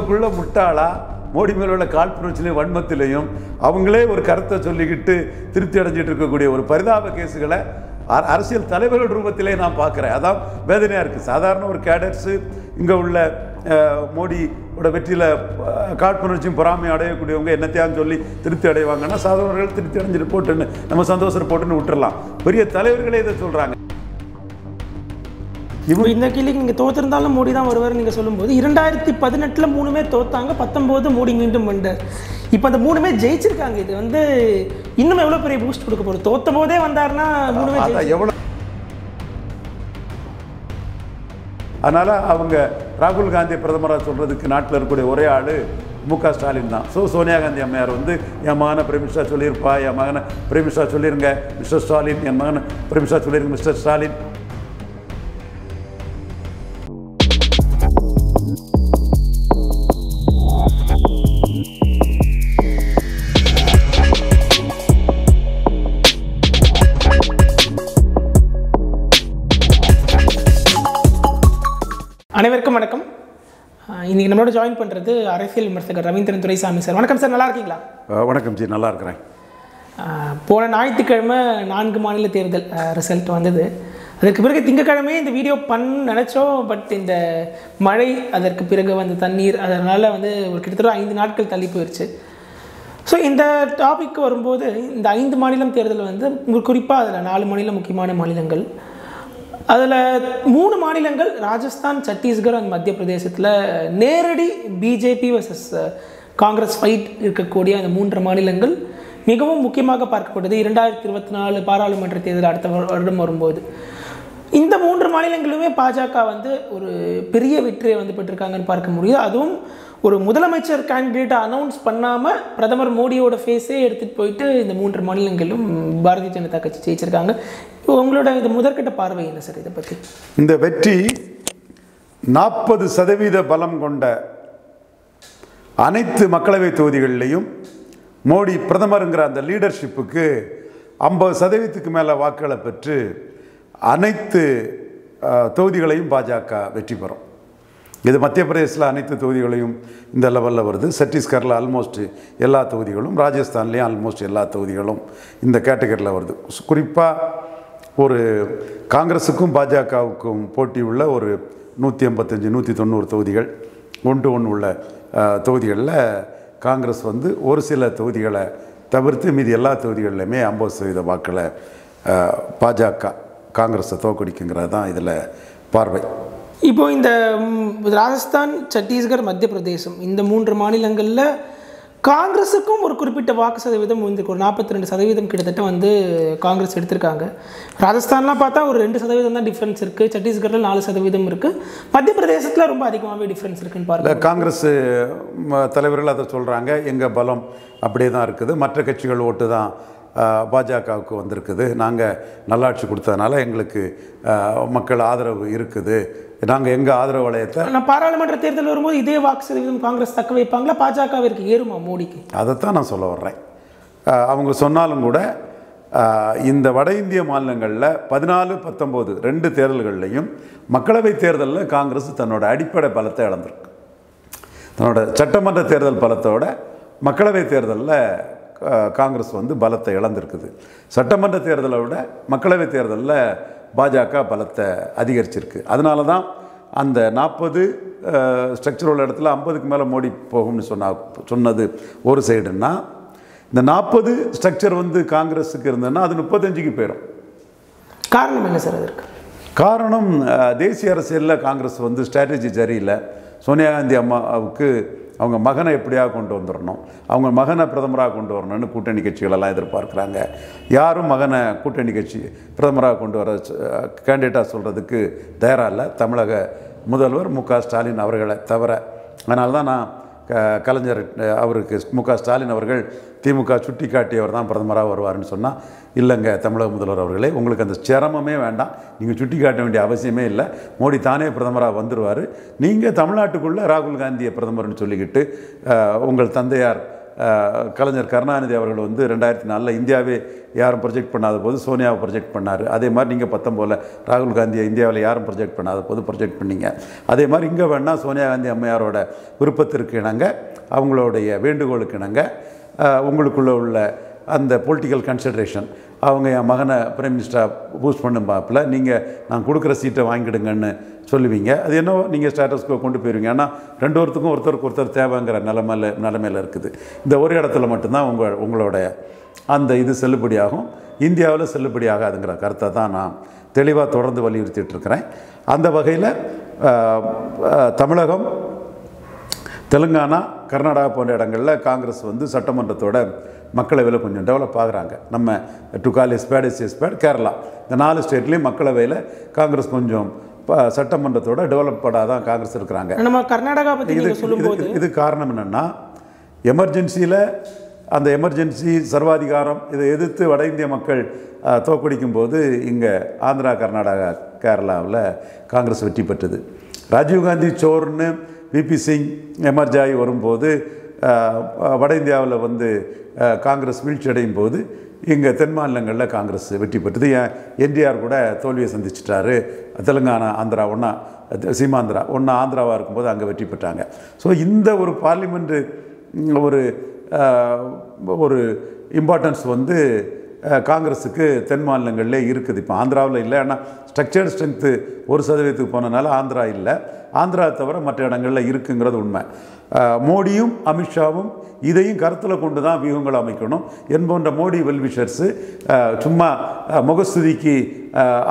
இவ்வளோக்குள்ள முட்டாளா மோடி மேல உள்ள காழ்ப்புணர்ச்சியிலையும் வன்மத்திலையும் அவங்களே ஒரு கருத்தை சொல்லிக்கிட்டு திருப்தி அடைஞ்சிட்டு இருக்கக்கூடிய ஒரு பரிதாப கேஸுகளை அரசியல் தலைவர்கள் ரூபத்திலே நான் பார்க்குறேன் அதான் வேதனையாக இருக்குது சாதாரண ஒரு கேடர்ஸு இங்கே உள்ள மோடியோட வெற்றியில் காழ்ப்புணர்ச்சியும் பொறாமையும் அடையக்கூடியவங்க என்னத்தையான்னு சொல்லி திருப்தி அடைவாங்கன்னா சாதாரணர்கள் திருப்தி அடைஞ்சு போட்டுன்னு நம்ம சந்தோஷம் போட்டுன்னு விட்டுறலாம் பெரிய தலைவர்களே இதை சொல்கிறாங்க இவங்க இந்த கேள்விக்கு நீங்கள் தோத்திருந்தாலும் மோடி தான் வருவார் நீங்கள் சொல்லும்போது இரண்டாயிரத்தி பதினெட்டில் மூணுமே தோத்தாங்க பத்தொம்போது மோடி மீண்டும் வந்தார் இப்போ அந்த மூணுமே ஜெயிச்சிருக்காங்க இது வந்து இன்னும் எவ்வளோ பெரிய பூஸ்ட் கொடுக்க போகிறது தோற்ற போதே வந்தார்னா மூணுமே எவ்வளோ அதனால் அவங்க ராகுல் காந்தி பிரதமராக சொல்கிறதுக்கு நாட்டில் இருக்கக்கூடிய ஒரே ஆள் மு க ஸ்டாலின் தான் ஸோ சோனியா காந்தி அம்மையார் வந்து என் மகனை பிரமிஷா சொல்லியிருப்பா என் மகனை பிரமிஷா சொல்லிருங்க மிஸ்டர் ஸ்டாலின் என் மகனை பிரமிஷா சொல்லிருங்க மிஸ்டர் ஸ்டாலின் என்னோட ஜாயின் பண்ணுறது அரசியல் விமர்சகர் ரவீந்திரன் துரைசாமி சார் வணக்கம் சார் நல்லா இருக்கீங்களா வணக்கம் ஜி நல்லா இருக்கிறேன் போன ஞாயிற்றுக்கிழமை நான்கு மாநில தேர்தல் ரிசல்ட் வந்தது அதற்கு பிறகு திங்கக்கிழமே இந்த வீடியோ பண் நினச்சோம் பட் இந்த மழை அதற்கு பிறகு வந்த தண்ணீர் அதனால் வந்து ஒரு கிட்டத்தட்ட ஐந்து நாட்கள் தள்ளி போயிடுச்சு ஸோ இந்த டாபிக் வரும்போது இந்த ஐந்து மாநிலம் தேர்தல் வந்து குறிப்பாக அதில் நாலு மாநிலம் முக்கியமான மாநிலங்கள் அதில் மூணு மாநிலங்கள் ராஜஸ்தான் சத்தீஸ்கர் அண்ட் மத்திய பிரதேசத்தில் நேரடி பிஜேபி வர்சஸ் காங்கிரஸ் ஃபைட் இருக்கக்கூடிய அந்த மூன்று மாநிலங்கள் மிகவும் முக்கியமாக பார்க்கப்பட்டது இரண்டாயிரத்தி இருபத்தி நாலு பாராளுமன்ற தேர்தல் அடுத்த வருடம் வரும்போது இந்த மூன்று மாநிலங்களுமே பாஜக வந்து ஒரு பெரிய வெற்றியை வந்து பெற்றிருக்காங்கன்னு பார்க்க முடியுது அதுவும் ஒரு முதலமைச்சர் கேண்டிடேட்டை அனௌன்ஸ் பண்ணாமல் பிரதமர் மோடியோட ஃபேஸே எடுத்துகிட்டு போயிட்டு இந்த மூன்று மாநிலங்களிலும் பாரதிய ஜனதா கட்சி ஜெயிச்சிருக்காங்க உங்களோட இந்த முதற்கட்ட பார்வை என்ன சார் இதை பற்றி இந்த வெற்றி நாற்பது சதவீத பலம் கொண்ட அனைத்து மக்களவை தொகுதிகளிலையும் மோடி பிரதமருங்கிற அந்த லீடர்ஷிப்புக்கு ஐம்பது சதவீதத்துக்கு மேலே வாக்குகளை பெற்று அனைத்து தொகுதிகளையும் பாஜக வெற்றி பெறும் இது மத்திய பிரதேசில் அனைத்து தொகுதிகளையும் இந்த லெவலில் வருது சத்தீஸ்கரில் ஆல்மோஸ்ட் எல்லா தொகுதிகளும் ராஜஸ்தான்லேயும் ஆல்மோஸ்ட் எல்லா தொகுதிகளும் இந்த கேட்டகரியில் வருது குறிப்பாக ஒரு காங்கிரஸுக்கும் பாஜகவுக்கும் போட்டி உள்ள ஒரு நூற்றி ஐம்பத்தஞ்சு நூற்றி தொண்ணூறு தொகுதிகள் ஒன்று ஒன்று உள்ள தொகுதிகளில் காங்கிரஸ் வந்து ஒரு சில தொகுதிகளை தவிர்த்து மீதி எல்லா தொகுதிகளிலுமே ஐம்பது சதவீத வாக்களை பாஜக காங்கிரஸை தோக்கடிக்குங்கிறது தான் இதில் பார்வை இப்போ இந்த ராஜஸ்தான் சத்தீஸ்கர் மத்திய பிரதேசம் இந்த மூன்று மாநிலங்களில் காங்கிரஸுக்கும் ஒரு குறிப்பிட்ட வாக்கு சதவீதம் வந்து ஒரு நாற்பத்தி ரெண்டு சதவீதம் கிட்டத்தட்ட வந்து காங்கிரஸ் எடுத்திருக்காங்க ராஜஸ்தான்லாம் பார்த்தா ஒரு ரெண்டு சதவீதம் தான் டிஃப்ரென்ஸ் இருக்குது சத்தீஸ்கரில் நாலு சதவீதம் இருக்குது மத்திய பிரதேசத்தில் ரொம்ப அதிகமாகவே டிஃப்ரென்ஸ் இருக்குன்னு பாருங்க காங்கிரஸ் தலைவர்கள் அதை சொல்கிறாங்க எங்கள் பலம் அப்படியே தான் இருக்குது மற்ற கட்சிகள் ஓட்டு தான் பாஜகவுக்கு வந்திருக்குது நாங்கள் நல்லாட்சி கொடுத்ததுனால எங்களுக்கு மக்கள் ஆதரவு இருக்குது நாங்கள் எங்கள் ஆதரவு வளையத்தை நான் பாராளுமன்ற தேர்தல் வரும்போது இதே வாக்கு சதவீதம் காங்கிரஸ் தக்க வைப்பாங்களா பாஜகவிற்கு ஏறுமா மோடிக்கு அதைத்தான் நான் சொல்ல வர்றேன் அவங்க சொன்னாலும் கூட இந்த வட இந்திய மாநிலங்களில் பதினாலு பத்தொம்போது ரெண்டு தேர்தல்கள்லையும் மக்களவைத் தேர்தலில் காங்கிரஸ் தன்னோட அடிப்படை பலத்தை இழந்திருக்கு தன்னோட சட்டமன்ற தேர்தல் பலத்தோட மக்களவைத் தேர்தலில் காங்கிரஸ் வந்து பலத்தை இழந்திருக்குது சட்டமன்ற தேர்தலை விட மக்களவைத் தேர்தலில் பாஜக பலத்தை அதிகரிச்சிருக்கு அதனால தான் அந்த நாற்பது ஸ்ட்ரக்சர் உள்ள இடத்துல ஐம்பதுக்கு மேலே மோடி போகும்னு சொன்னா சொன்னது ஒரு சைடுன்னா இந்த நாற்பது ஸ்ட்ரக்சர் வந்து காங்கிரஸுக்கு இருந்ததுன்னா அது முப்பத்தஞ்சுக்கு போயிடும் காரணம் என்ன சார் அதற்கு காரணம் தேசிய அரசியலில் காங்கிரஸ் வந்து ஸ்ட்ராட்டஜி சரியில்லை சோனியா காந்தி அம்மாவுக்கு அவங்க மகனை எப்படியாக கொண்டு வந்துடணும் அவங்க மகனை பிரதமராக கொண்டு வரணும்னு கூட்டணி கட்சிகளெல்லாம் எதிர்பார்க்குறாங்க யாரும் மகனை கூட்டணி கட்சி பிரதமராக கொண்டு வர கேண்டிடேட்டாக சொல்கிறதுக்கு தயாராக இல்லை தமிழக முதல்வர் மு க ஸ்டாலின் அவர்களை தவிர அதனால தான் நான் கலைஞர் அவருக்கு மு க ஸ்டாலின் அவர்கள் திமுக சுட்டி காட்டியவர் தான் பிரதமராக வருவார்னு சொன்னால் இல்லைங்க தமிழக முதல்வர் அவர்களே உங்களுக்கு அந்த சிரமமே வேண்டாம் நீங்கள் சுட்டி காட்ட வேண்டிய அவசியமே இல்லை மோடி தானே பிரதமராக வந்துடுவார் நீங்கள் தமிழ்நாட்டுக்குள்ளே ராகுல் காந்தியை பிரதமர்னு சொல்லிக்கிட்டு உங்கள் தந்தையார் கலைஞர் கருணாநிதி அவர்கள் வந்து ரெண்டாயிரத்தி நாலில் இந்தியாவே யாரும் ப்ரொஜெக்ட் பண்ணாத போது சோனியாவை ப்ரொஜெக்ட் பண்ணார் அதே மாதிரி நீங்கள் பத்தம்போல் ராகுல் காந்தியை இந்தியாவில் யாரும் ப்ரொஜெக்ட் பண்ணாத போது ப்ரொஜெக்ட் பண்ணிங்க அதே மாதிரி இங்கே வேணால் சோனியா காந்தி அம்மையாரோட விருப்பத்திற்கு இணங்க அவங்களுடைய வேண்டுகோளுக்கு இணங்க உங்களுக்குள்ளே உள்ள அந்த பொலிட்டிக்கல் கன்சிடரேஷன் அவங்க என் மகனை பிரைம் மினிஸ்டராக பூஸ்ட் பண்ணும் பார்ப்பில் நீங்கள் நான் கொடுக்குற சீட்டை வாங்கிடுங்கன்னு சொல்லுவீங்க அது என்ன நீங்கள் ஸ்டேட்டஸ்க்கு கொண்டு போயிருவீங்க ஆனால் ரெண்டு ஒருத்துக்கும் ஒருத்தருக்கு ஒருத்தர் தேவைங்கிற நிலமையில் நிலமையில் இருக்குது இந்த ஒரு இடத்துல மட்டும்தான் உங்கள் உங்களோட அந்த இது செல்லுபடியாகும் இந்தியாவில் செல்லுபடியாகாதுங்கிற கருத்தை தான் நான் தெளிவாக தொடர்ந்து வலியுறுத்திட்டு இருக்கிறேன் அந்த வகையில் தமிழகம் தெலுங்கானா கர்நாடகா போன்ற இடங்களில் காங்கிரஸ் வந்து சட்டமன்றத்தோட மக்களவையில் கொஞ்சம் டெவலப் ஆகுறாங்க நம்ம to call spade is spade Kerala இந்த நாலு ஸ்டேட்லேயும் மக்களவையில் காங்கிரஸ் கொஞ்சம் சட்டமன்றத்தோட டெவலப் தான் காங்கிரஸ் இருக்கிறாங்க நம்ம கர்நாடகா பற்றி இது சொல்லும்போது இது காரணம் என்னென்னா எமர்ஜென்சியில் அந்த எமர்ஜென்சி சர்வாதிகாரம் இதை எதிர்த்து வட இந்திய மக்கள் தோக்கடிக்கும் போது இங்கே ஆந்திரா கர்நாடகா கேரளாவில் காங்கிரஸ் வெற்றி பெற்றது ராஜீவ்காந்தி சோர்னு விபி சிங் எமர்ஜாய் வரும்போது வட இந்தியாவில் வந்து காங்கிரஸ் வீழ்ச்சி அடையும் போது இங்கே தென் மாநிலங்களில் காங்கிரஸ் வெற்றி பெற்றது ஏன் என்டிஆர் கூட தோல்வியை சந்திச்சிட்டாரு தெலுங்கானா ஆந்திரா ஒன்றா சீமாந்திரா ஒன்றா ஆந்திராவாக இருக்கும்போது அங்கே வெற்றி பெற்றாங்க ஸோ இந்த ஒரு பார்லிமெண்ட்டு ஒரு ஒரு இம்பார்ட்டன்ஸ் வந்து காங்கிரஸுக்கு தென் மாநிலங்களிலே இருக்குது இப்போ ஆந்திராவில் இல்லை ஏன்னா ஸ்ட்ரக்சர் ஸ்ட்ரென்த்து ஒரு சதவீதத்துக்கு போனதுனால ஆந்திரா இல்லை ஆந்திரா தவிர மற்ற இடங்களில் இருக்குங்கிறது உண்மை மோடியும் அமித்ஷாவும் இதையும் கருத்தில் கொண்டு தான் வியூகங்கள் அமைக்கணும் என்போன்ற மோடி வெல்விஷர்ஸு சும்மா முகஸ்துதிக்கு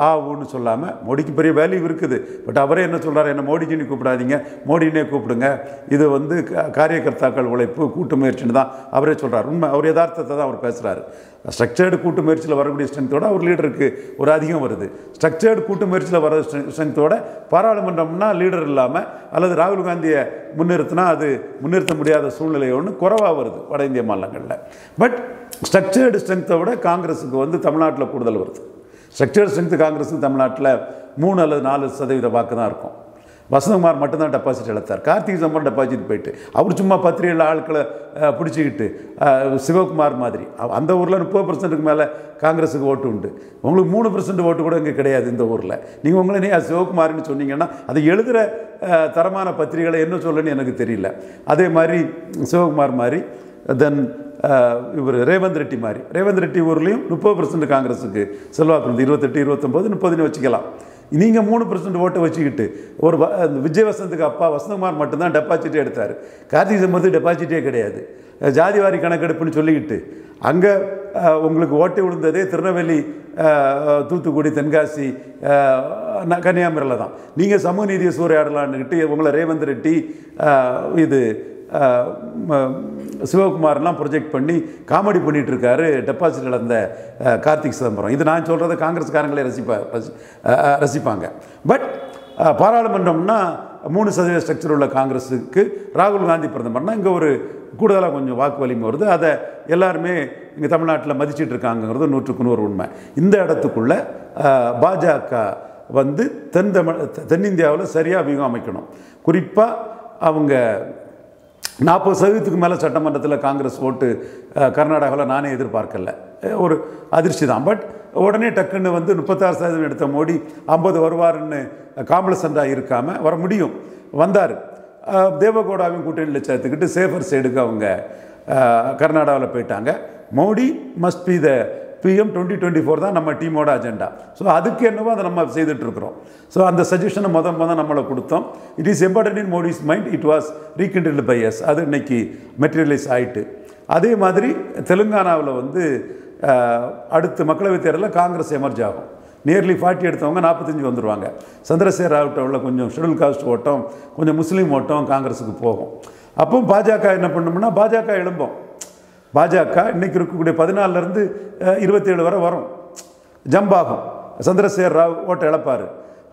ஆகும்னு சொல்லாமல் மோடிக்கு பெரிய வேல்யூ இருக்குது பட் அவரே என்ன சொல்கிறார் என்ன மோடிஜின்னு கூப்பிடாதீங்க மோடினே கூப்பிடுங்க இது வந்து காரியகர்த்தாக்கள் உழைப்பு கூட்டு முயற்சின்னு தான் அவரே சொல்கிறார் உண்மை அவர் யதார்த்தத்தை தான் அவர் பேசுகிறாரு ஸ்ட்ரக்சர்டு கூட்டு முயற்சியில் வரக்கூடிய ஸ்ட்ரென்த்தோடு அவர் லீடருக்கு ஒரு அதிகம் வருது ஸ்ட்ரக்சர்டு கூட்டு முயற்சியில் வர ஸ்ட்ரென்த்தோட பாராளுமன்றம்னா லீடர் இல்லாமல் அல்லது ராகுல் காந்தியை முன்னிறுத்தினா அது முன்னிறுத்த முடியாத சூழ்நிலை ஒன்று குறவாக வருது வட இந்திய மாநிலங்களில் பட் ஸ்ட்ரக்சர்டு ஸ்ட்ரென்த்தை விட காங்கிரஸுக்கு வந்து தமிழ்நாட்டில் கூடுதல் வருது ஸ்ட்ரக்சர்டு ஸ்ட்ரென்த்து காங்கிரஸுக்கு தமிழ்நாட்டில் மூணு அல்லது நாலு சதவீத வாக்கு தான் இருக்கும் வசந்தகுமார் மட்டும்தான் டெபாசிட் இழந்தார் கார்த்திக் சம்பரம் டெபாசிட் போயிட்டு அவர் சும்மா பத்திரிகையில் ஆட்களை பிடிச்சிக்கிட்டு சிவகுமார் மாதிரி அந்த ஊரில் முப்பது பர்சன்ட்டுக்கு மேலே காங்கிரஸுக்கு ஓட்டு உண்டு உங்களுக்கு மூணு பர்சன்ட் ஓட்டு கூட இங்கே கிடையாது இந்த ஊரில் நீங்கள் உங்களை நீ சிவகுமார்னு சொன்னீங்கன்னா அதை எழுதுகிற தரமான பத்திரிகைகளை என்ன சொல்லணும்னு எனக்கு தெரியல அதே மாதிரி சிவகுமார் மாதிரி தென் இவர் ரேவந்த் ரெட்டி மாதிரி ரேவந்த் ரெட்டி ஊர்லேயும் முப்பது பர்சன்ட் காங்கிரஸுக்கு செல்வாக்கு இருபத்தெட்டு இருபத்தொம்போது முப்பதுன்னு வச்சுக்கலாம் நீங்கள் மூணு பர்சன்ட் ஓட்டை வச்சுக்கிட்டு ஒரு விஜய் வசந்துக்கு அப்பா வசந்தகுமார் மட்டும்தான் டெபாசிட்டே எடுத்தார் கார்த்திக் சம்பத்து டெபாசிட்டே கிடையாது ஜாதிவாரி கணக்கெடுப்புன்னு சொல்லிக்கிட்டு அங்கே உங்களுக்கு ஓட்டை விழுந்ததே திருநெல்வேலி தூத்துக்குடி தென்காசி கன்னியாகுமரியில் தான் நீங்கள் சமூக நீதியை சூறையாடலான்னுக்கிட்டு உங்களை ரேவந்த் ரெட்டி இது சிவகுமார்லாம் ப்ரொஜெக்ட் பண்ணி காமெடி பண்ணிகிட்டு டெபாசிட் நடந்த கார்த்திக் சிதம்பரம் இது நான் சொல்கிறத காங்கிரஸ்காரங்களே ரசிப்பா ரசிப்பாங்க பட் பாராளுமன்றம்னா மூணு சதவீத ஸ்ட்ரக்சர் உள்ள காங்கிரஸுக்கு ராகுல் காந்தி பிரதமர்னா இங்கே ஒரு கூடுதலாக கொஞ்சம் வாக்கு வலிமை வருது அதை எல்லாருமே இங்கே தமிழ்நாட்டில் மதிச்சிட்டு இருக்காங்கிறது நூற்றுக்கு நூறு உண்மை இந்த இடத்துக்குள்ளே பாஜக வந்து தென் தமிழ் தென்னிந்தியாவில் சரியாக வியூகம் அமைக்கணும் குறிப்பாக அவங்க நாற்பது சதவீதத்துக்கு மேலே சட்டமன்றத்தில் காங்கிரஸ் ஓட்டு கர்நாடகாவில் நானே எதிர்பார்க்கல ஒரு அதிர்ச்சி தான் பட் உடனே டக்குன்னு வந்து முப்பத்தாறு சதவீதம் எடுத்த மோடி ஐம்பது வருவார்னு காம்ப்ளசண்டாக இருக்காமல் வர முடியும் வந்தார் தேவகோடாவையும் கூட்டணியில் சேர்த்துக்கிட்டு சேஃபர் சைடுக்கு அவங்க கர்நாடகாவில் போயிட்டாங்க Modi must be the PM twenty twenty four தான் நம்ம டீமோட அஜெண்டா ஸோ அதுக்கு என்னவோ அதை நம்ம செய்துட்ருக்குறோம் ஸோ அந்த சஜஷனை மொதல் மொதல் நம்மளை கொடுத்தோம் it is important in Modi's mind it was rekindled by எஸ் அது இன்றைக்கி மெட்டீரியலைஸ் ஆகிட்டு அதே மாதிரி தெலுங்கானாவில் வந்து அடுத்து மக்களவைத் தேர்தலில் காங்கிரஸ் எமர்ஜ் ஆகும் நியர்லி ஃபார்ட்டி எடுத்தவங்க நாற்பத்தஞ்சு வந்துடுவாங்க சந்திரசேகர் ராவட்டவில் கொஞ்சம் ஷெடியூல் காஸ்ட் ஓட்டம் கொஞ்சம் முஸ்லீம் ஓட்டம் காங்கிரஸுக்கு போகும் அப்போ பாஜக என்ன பண்ணோம்னா பாஜக எழும்போம் பாஜக இன்றைக்கி இருக்கக்கூடிய பதினாலருந்து இருபத்தேழு வரை வரும் ஜம்பாகும் சந்திரசேகர் ராவ் ஓட்டை இழப்பார்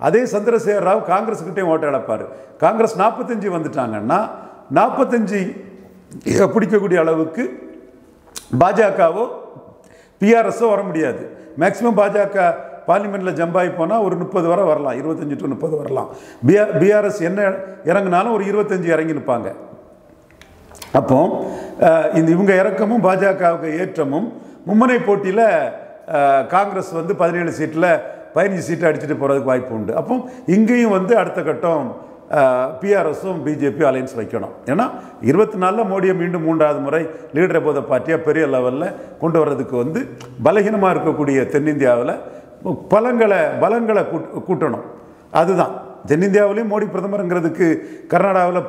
அதே சந்திரசேகர் ராவ் காங்கிரஸ்கிட்டையும் ஓட்டை இழப்பார் காங்கிரஸ் நாற்பத்தஞ்சு வந்துட்டாங்கன்னா நாற்பத்தஞ்சு பிடிக்கக்கூடிய அளவுக்கு பாஜகவோ பிஆர்எஸோ வர முடியாது மேக்சிமம் பாஜக பார்லிமெண்ட்டில் ஜம்பாகி போனால் ஒரு முப்பது வரை வரலாம் இருபத்தஞ்சி டு முப்பது வரலாம் பிஆர் பிஆர்எஸ் என்ன இறங்கினாலும் ஒரு இருபத்தஞ்சி இறங்கி நிற்பாங்க அப்போ இந்த இவங்க இறக்கமும் பாஜகவுக்கு ஏற்றமும் மும்முனை போட்டியில் காங்கிரஸ் வந்து பதினேழு சீட்டில் பதினஞ்சு சீட்டை அடிச்சுட்டு போகிறதுக்கு வாய்ப்பு உண்டு அப்போ இங்கேயும் வந்து அடுத்த கட்டம் பிஆர்எஸும் பிஜேபி அலையன்ஸ் வைக்கணும் ஏன்னா இருபத்தி நாலில் மோடியை மீண்டும் மூன்றாவது முறை லீடரை போத பார்ட்டியாக பெரிய லெவலில் கொண்டு வர்றதுக்கு வந்து பலகீனமாக இருக்கக்கூடிய தென்னிந்தியாவில் பலங்களை பலங்களை கூட்டணும் அதுதான் தென்னிந்தியாவிலையும் மோடி பிரதமருங்கிறதுக்கு கர்நாடகாவில்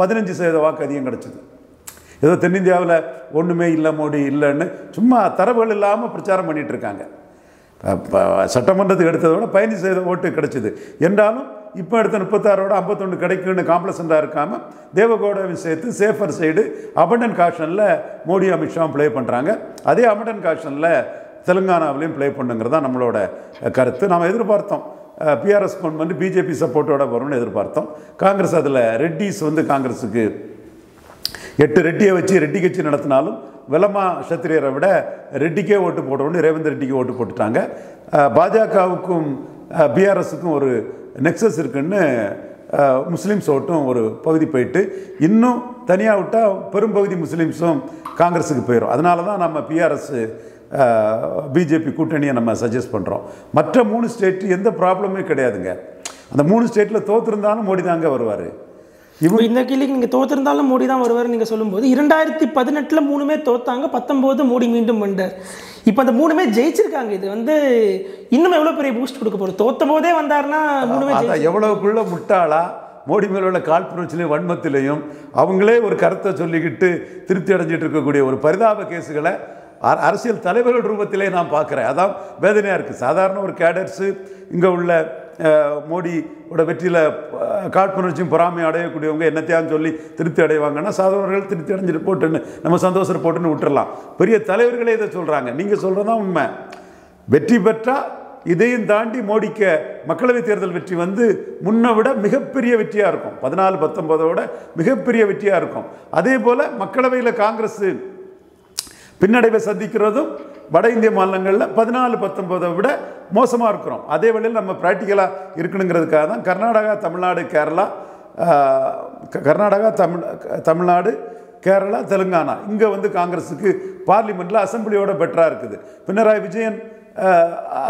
பதினஞ்சு சதவீத வாக்கு அதிகம் கிடச்சிது ஏதோ தென்னிந்தியாவில் ஒன்றுமே இல்லை மோடி இல்லைன்னு சும்மா தரவுகள் இல்லாமல் பிரச்சாரம் பண்ணிகிட்ருக்காங்க சட்டமன்றத்துக்கு எடுத்ததோட பயணி செய்த ஓட்டு கிடைச்சிது என்றாலும் இப்போ எடுத்த முப்பத்தாறோட ஐம்பத்தொன்று கிடைக்கும்னு காம்ப்ளசண்டாக இருக்காமல் தேவகோடாவையும் சேர்த்து சேஃபர் சைடு அபண்டன் காஷனில் மோடி அமித்ஷாவும் ப்ளே பண்ணுறாங்க அதே அபண்டன் காஷனில் தெலுங்கானாவிலையும் ப்ளே பண்ணுங்கிறது தான் நம்மளோட கருத்து நாம் எதிர்பார்த்தோம் பிஆர்எஸ் கொண்டு வந்து பிஜேபி சப்போர்ட்டோட வரும்னு எதிர்பார்த்தோம் காங்கிரஸ் அதில் ரெட்டிஸ் வந்து காங்கிரஸுக்கு எட்டு ரெட்டியை வச்சு ரெட்டி கட்சி நடத்தினாலும் விலமா சத்திரியரை விட ரெட்டிக்கே ஓட்டு போடணும்னு ரேவந்த் ரெட்டிக்கு ஓட்டு போட்டுட்டாங்க பாஜகவுக்கும் பிஆர்எஸுக்கும் ஒரு நெக்ஸஸ் இருக்குன்னு முஸ்லீம்ஸ் ஓட்டும் ஒரு பகுதி போயிட்டு இன்னும் தனியாக விட்டால் பெரும்பகுதி முஸ்லீம்ஸும் காங்கிரஸுக்கு போயிடும் அதனால தான் நம்ம பிஆர்எஸ் பிஜேபி கூட்டணியை நம்ம சஜஸ்ட் பண்ணுறோம் மற்ற மூணு ஸ்டேட்டு எந்த ப்ராப்ளமே கிடையாதுங்க அந்த மூணு ஸ்டேட்டில் தோற்றுருந்தாலும் மோடி தாங்க வருவார் இவங்க இந்த கேள்விக்கு நீங்கள் தோத்திருந்தாலும் மோடி தான் வருவார் நீங்கள் சொல்லும்போது இரண்டாயிரத்தி பதினெட்டில் மூணுமே தோத்தாங்க பத்தொம்போது மோடி மீண்டும் வந்தார் இப்போ அந்த மூணுமே ஜெயிச்சிருக்காங்க இது வந்து இன்னும் எவ்வளோ பெரிய பூஸ்ட் கொடுக்க போகிறோம் தோற்ற போதே வந்தார்னா மூணுமே எவ்வளோக்குள்ள முட்டாளா மோடி மேல உள்ள காழ்ப்புணர்ச்சியிலையும் வன்மத்திலையும் அவங்களே ஒரு கருத்தை சொல்லிக்கிட்டு திருப்தி அடைஞ்சிட்டு இருக்கக்கூடிய ஒரு பரிதாப கேஸுகளை அரசியல் தலைவர்கள் ரூபத்திலே நான் பார்க்குறேன் அதான் வேதனையாக இருக்குது சாதாரண ஒரு கேடர்ஸு இங்கே உள்ள மோடியோட வெற்றியில் காழ்ப்புணர்ச்சியும் பொறாமையும் அடையக்கூடியவங்க என்னத்தையான்னு சொல்லி திருப்தி அடைவாங்கன்னா சாதவர்கள் திருப்தி அடைஞ்சு ரிப்போர்ட்டுன்னு நம்ம சந்தோஷ போட்டுன்னு விட்டுறலாம் பெரிய தலைவர்களே இதை சொல்கிறாங்க நீங்கள் சொல்கிறது தான் உண்மை வெற்றி பெற்றால் இதையும் தாண்டி மோடிக்க மக்களவைத் தேர்தல் வெற்றி வந்து முன்னை விட மிகப்பெரிய வெற்றியாக இருக்கும் பதினாலு பத்தொன்பதோட மிகப்பெரிய வெற்றியாக இருக்கும் அதே போல் மக்களவையில் காங்கிரஸ் பின்னடைவை சந்திக்கிறதும் வட இந்திய மாநிலங்களில் பதினாலு பத்தொன்பதை விட மோசமாக இருக்கிறோம் அதே வழியில் நம்ம ப்ராக்டிக்கலாக இருக்கணுங்கிறதுக்காக தான் கர்நாடகா தமிழ்நாடு கேரளா கர்நாடகா தமிழ் தமிழ்நாடு கேரளா தெலுங்கானா இங்கே வந்து காங்கிரஸுக்கு பார்லிமெண்ட்டில் அசம்பிளியோட பெட்டராக இருக்குது பினராயி விஜயன்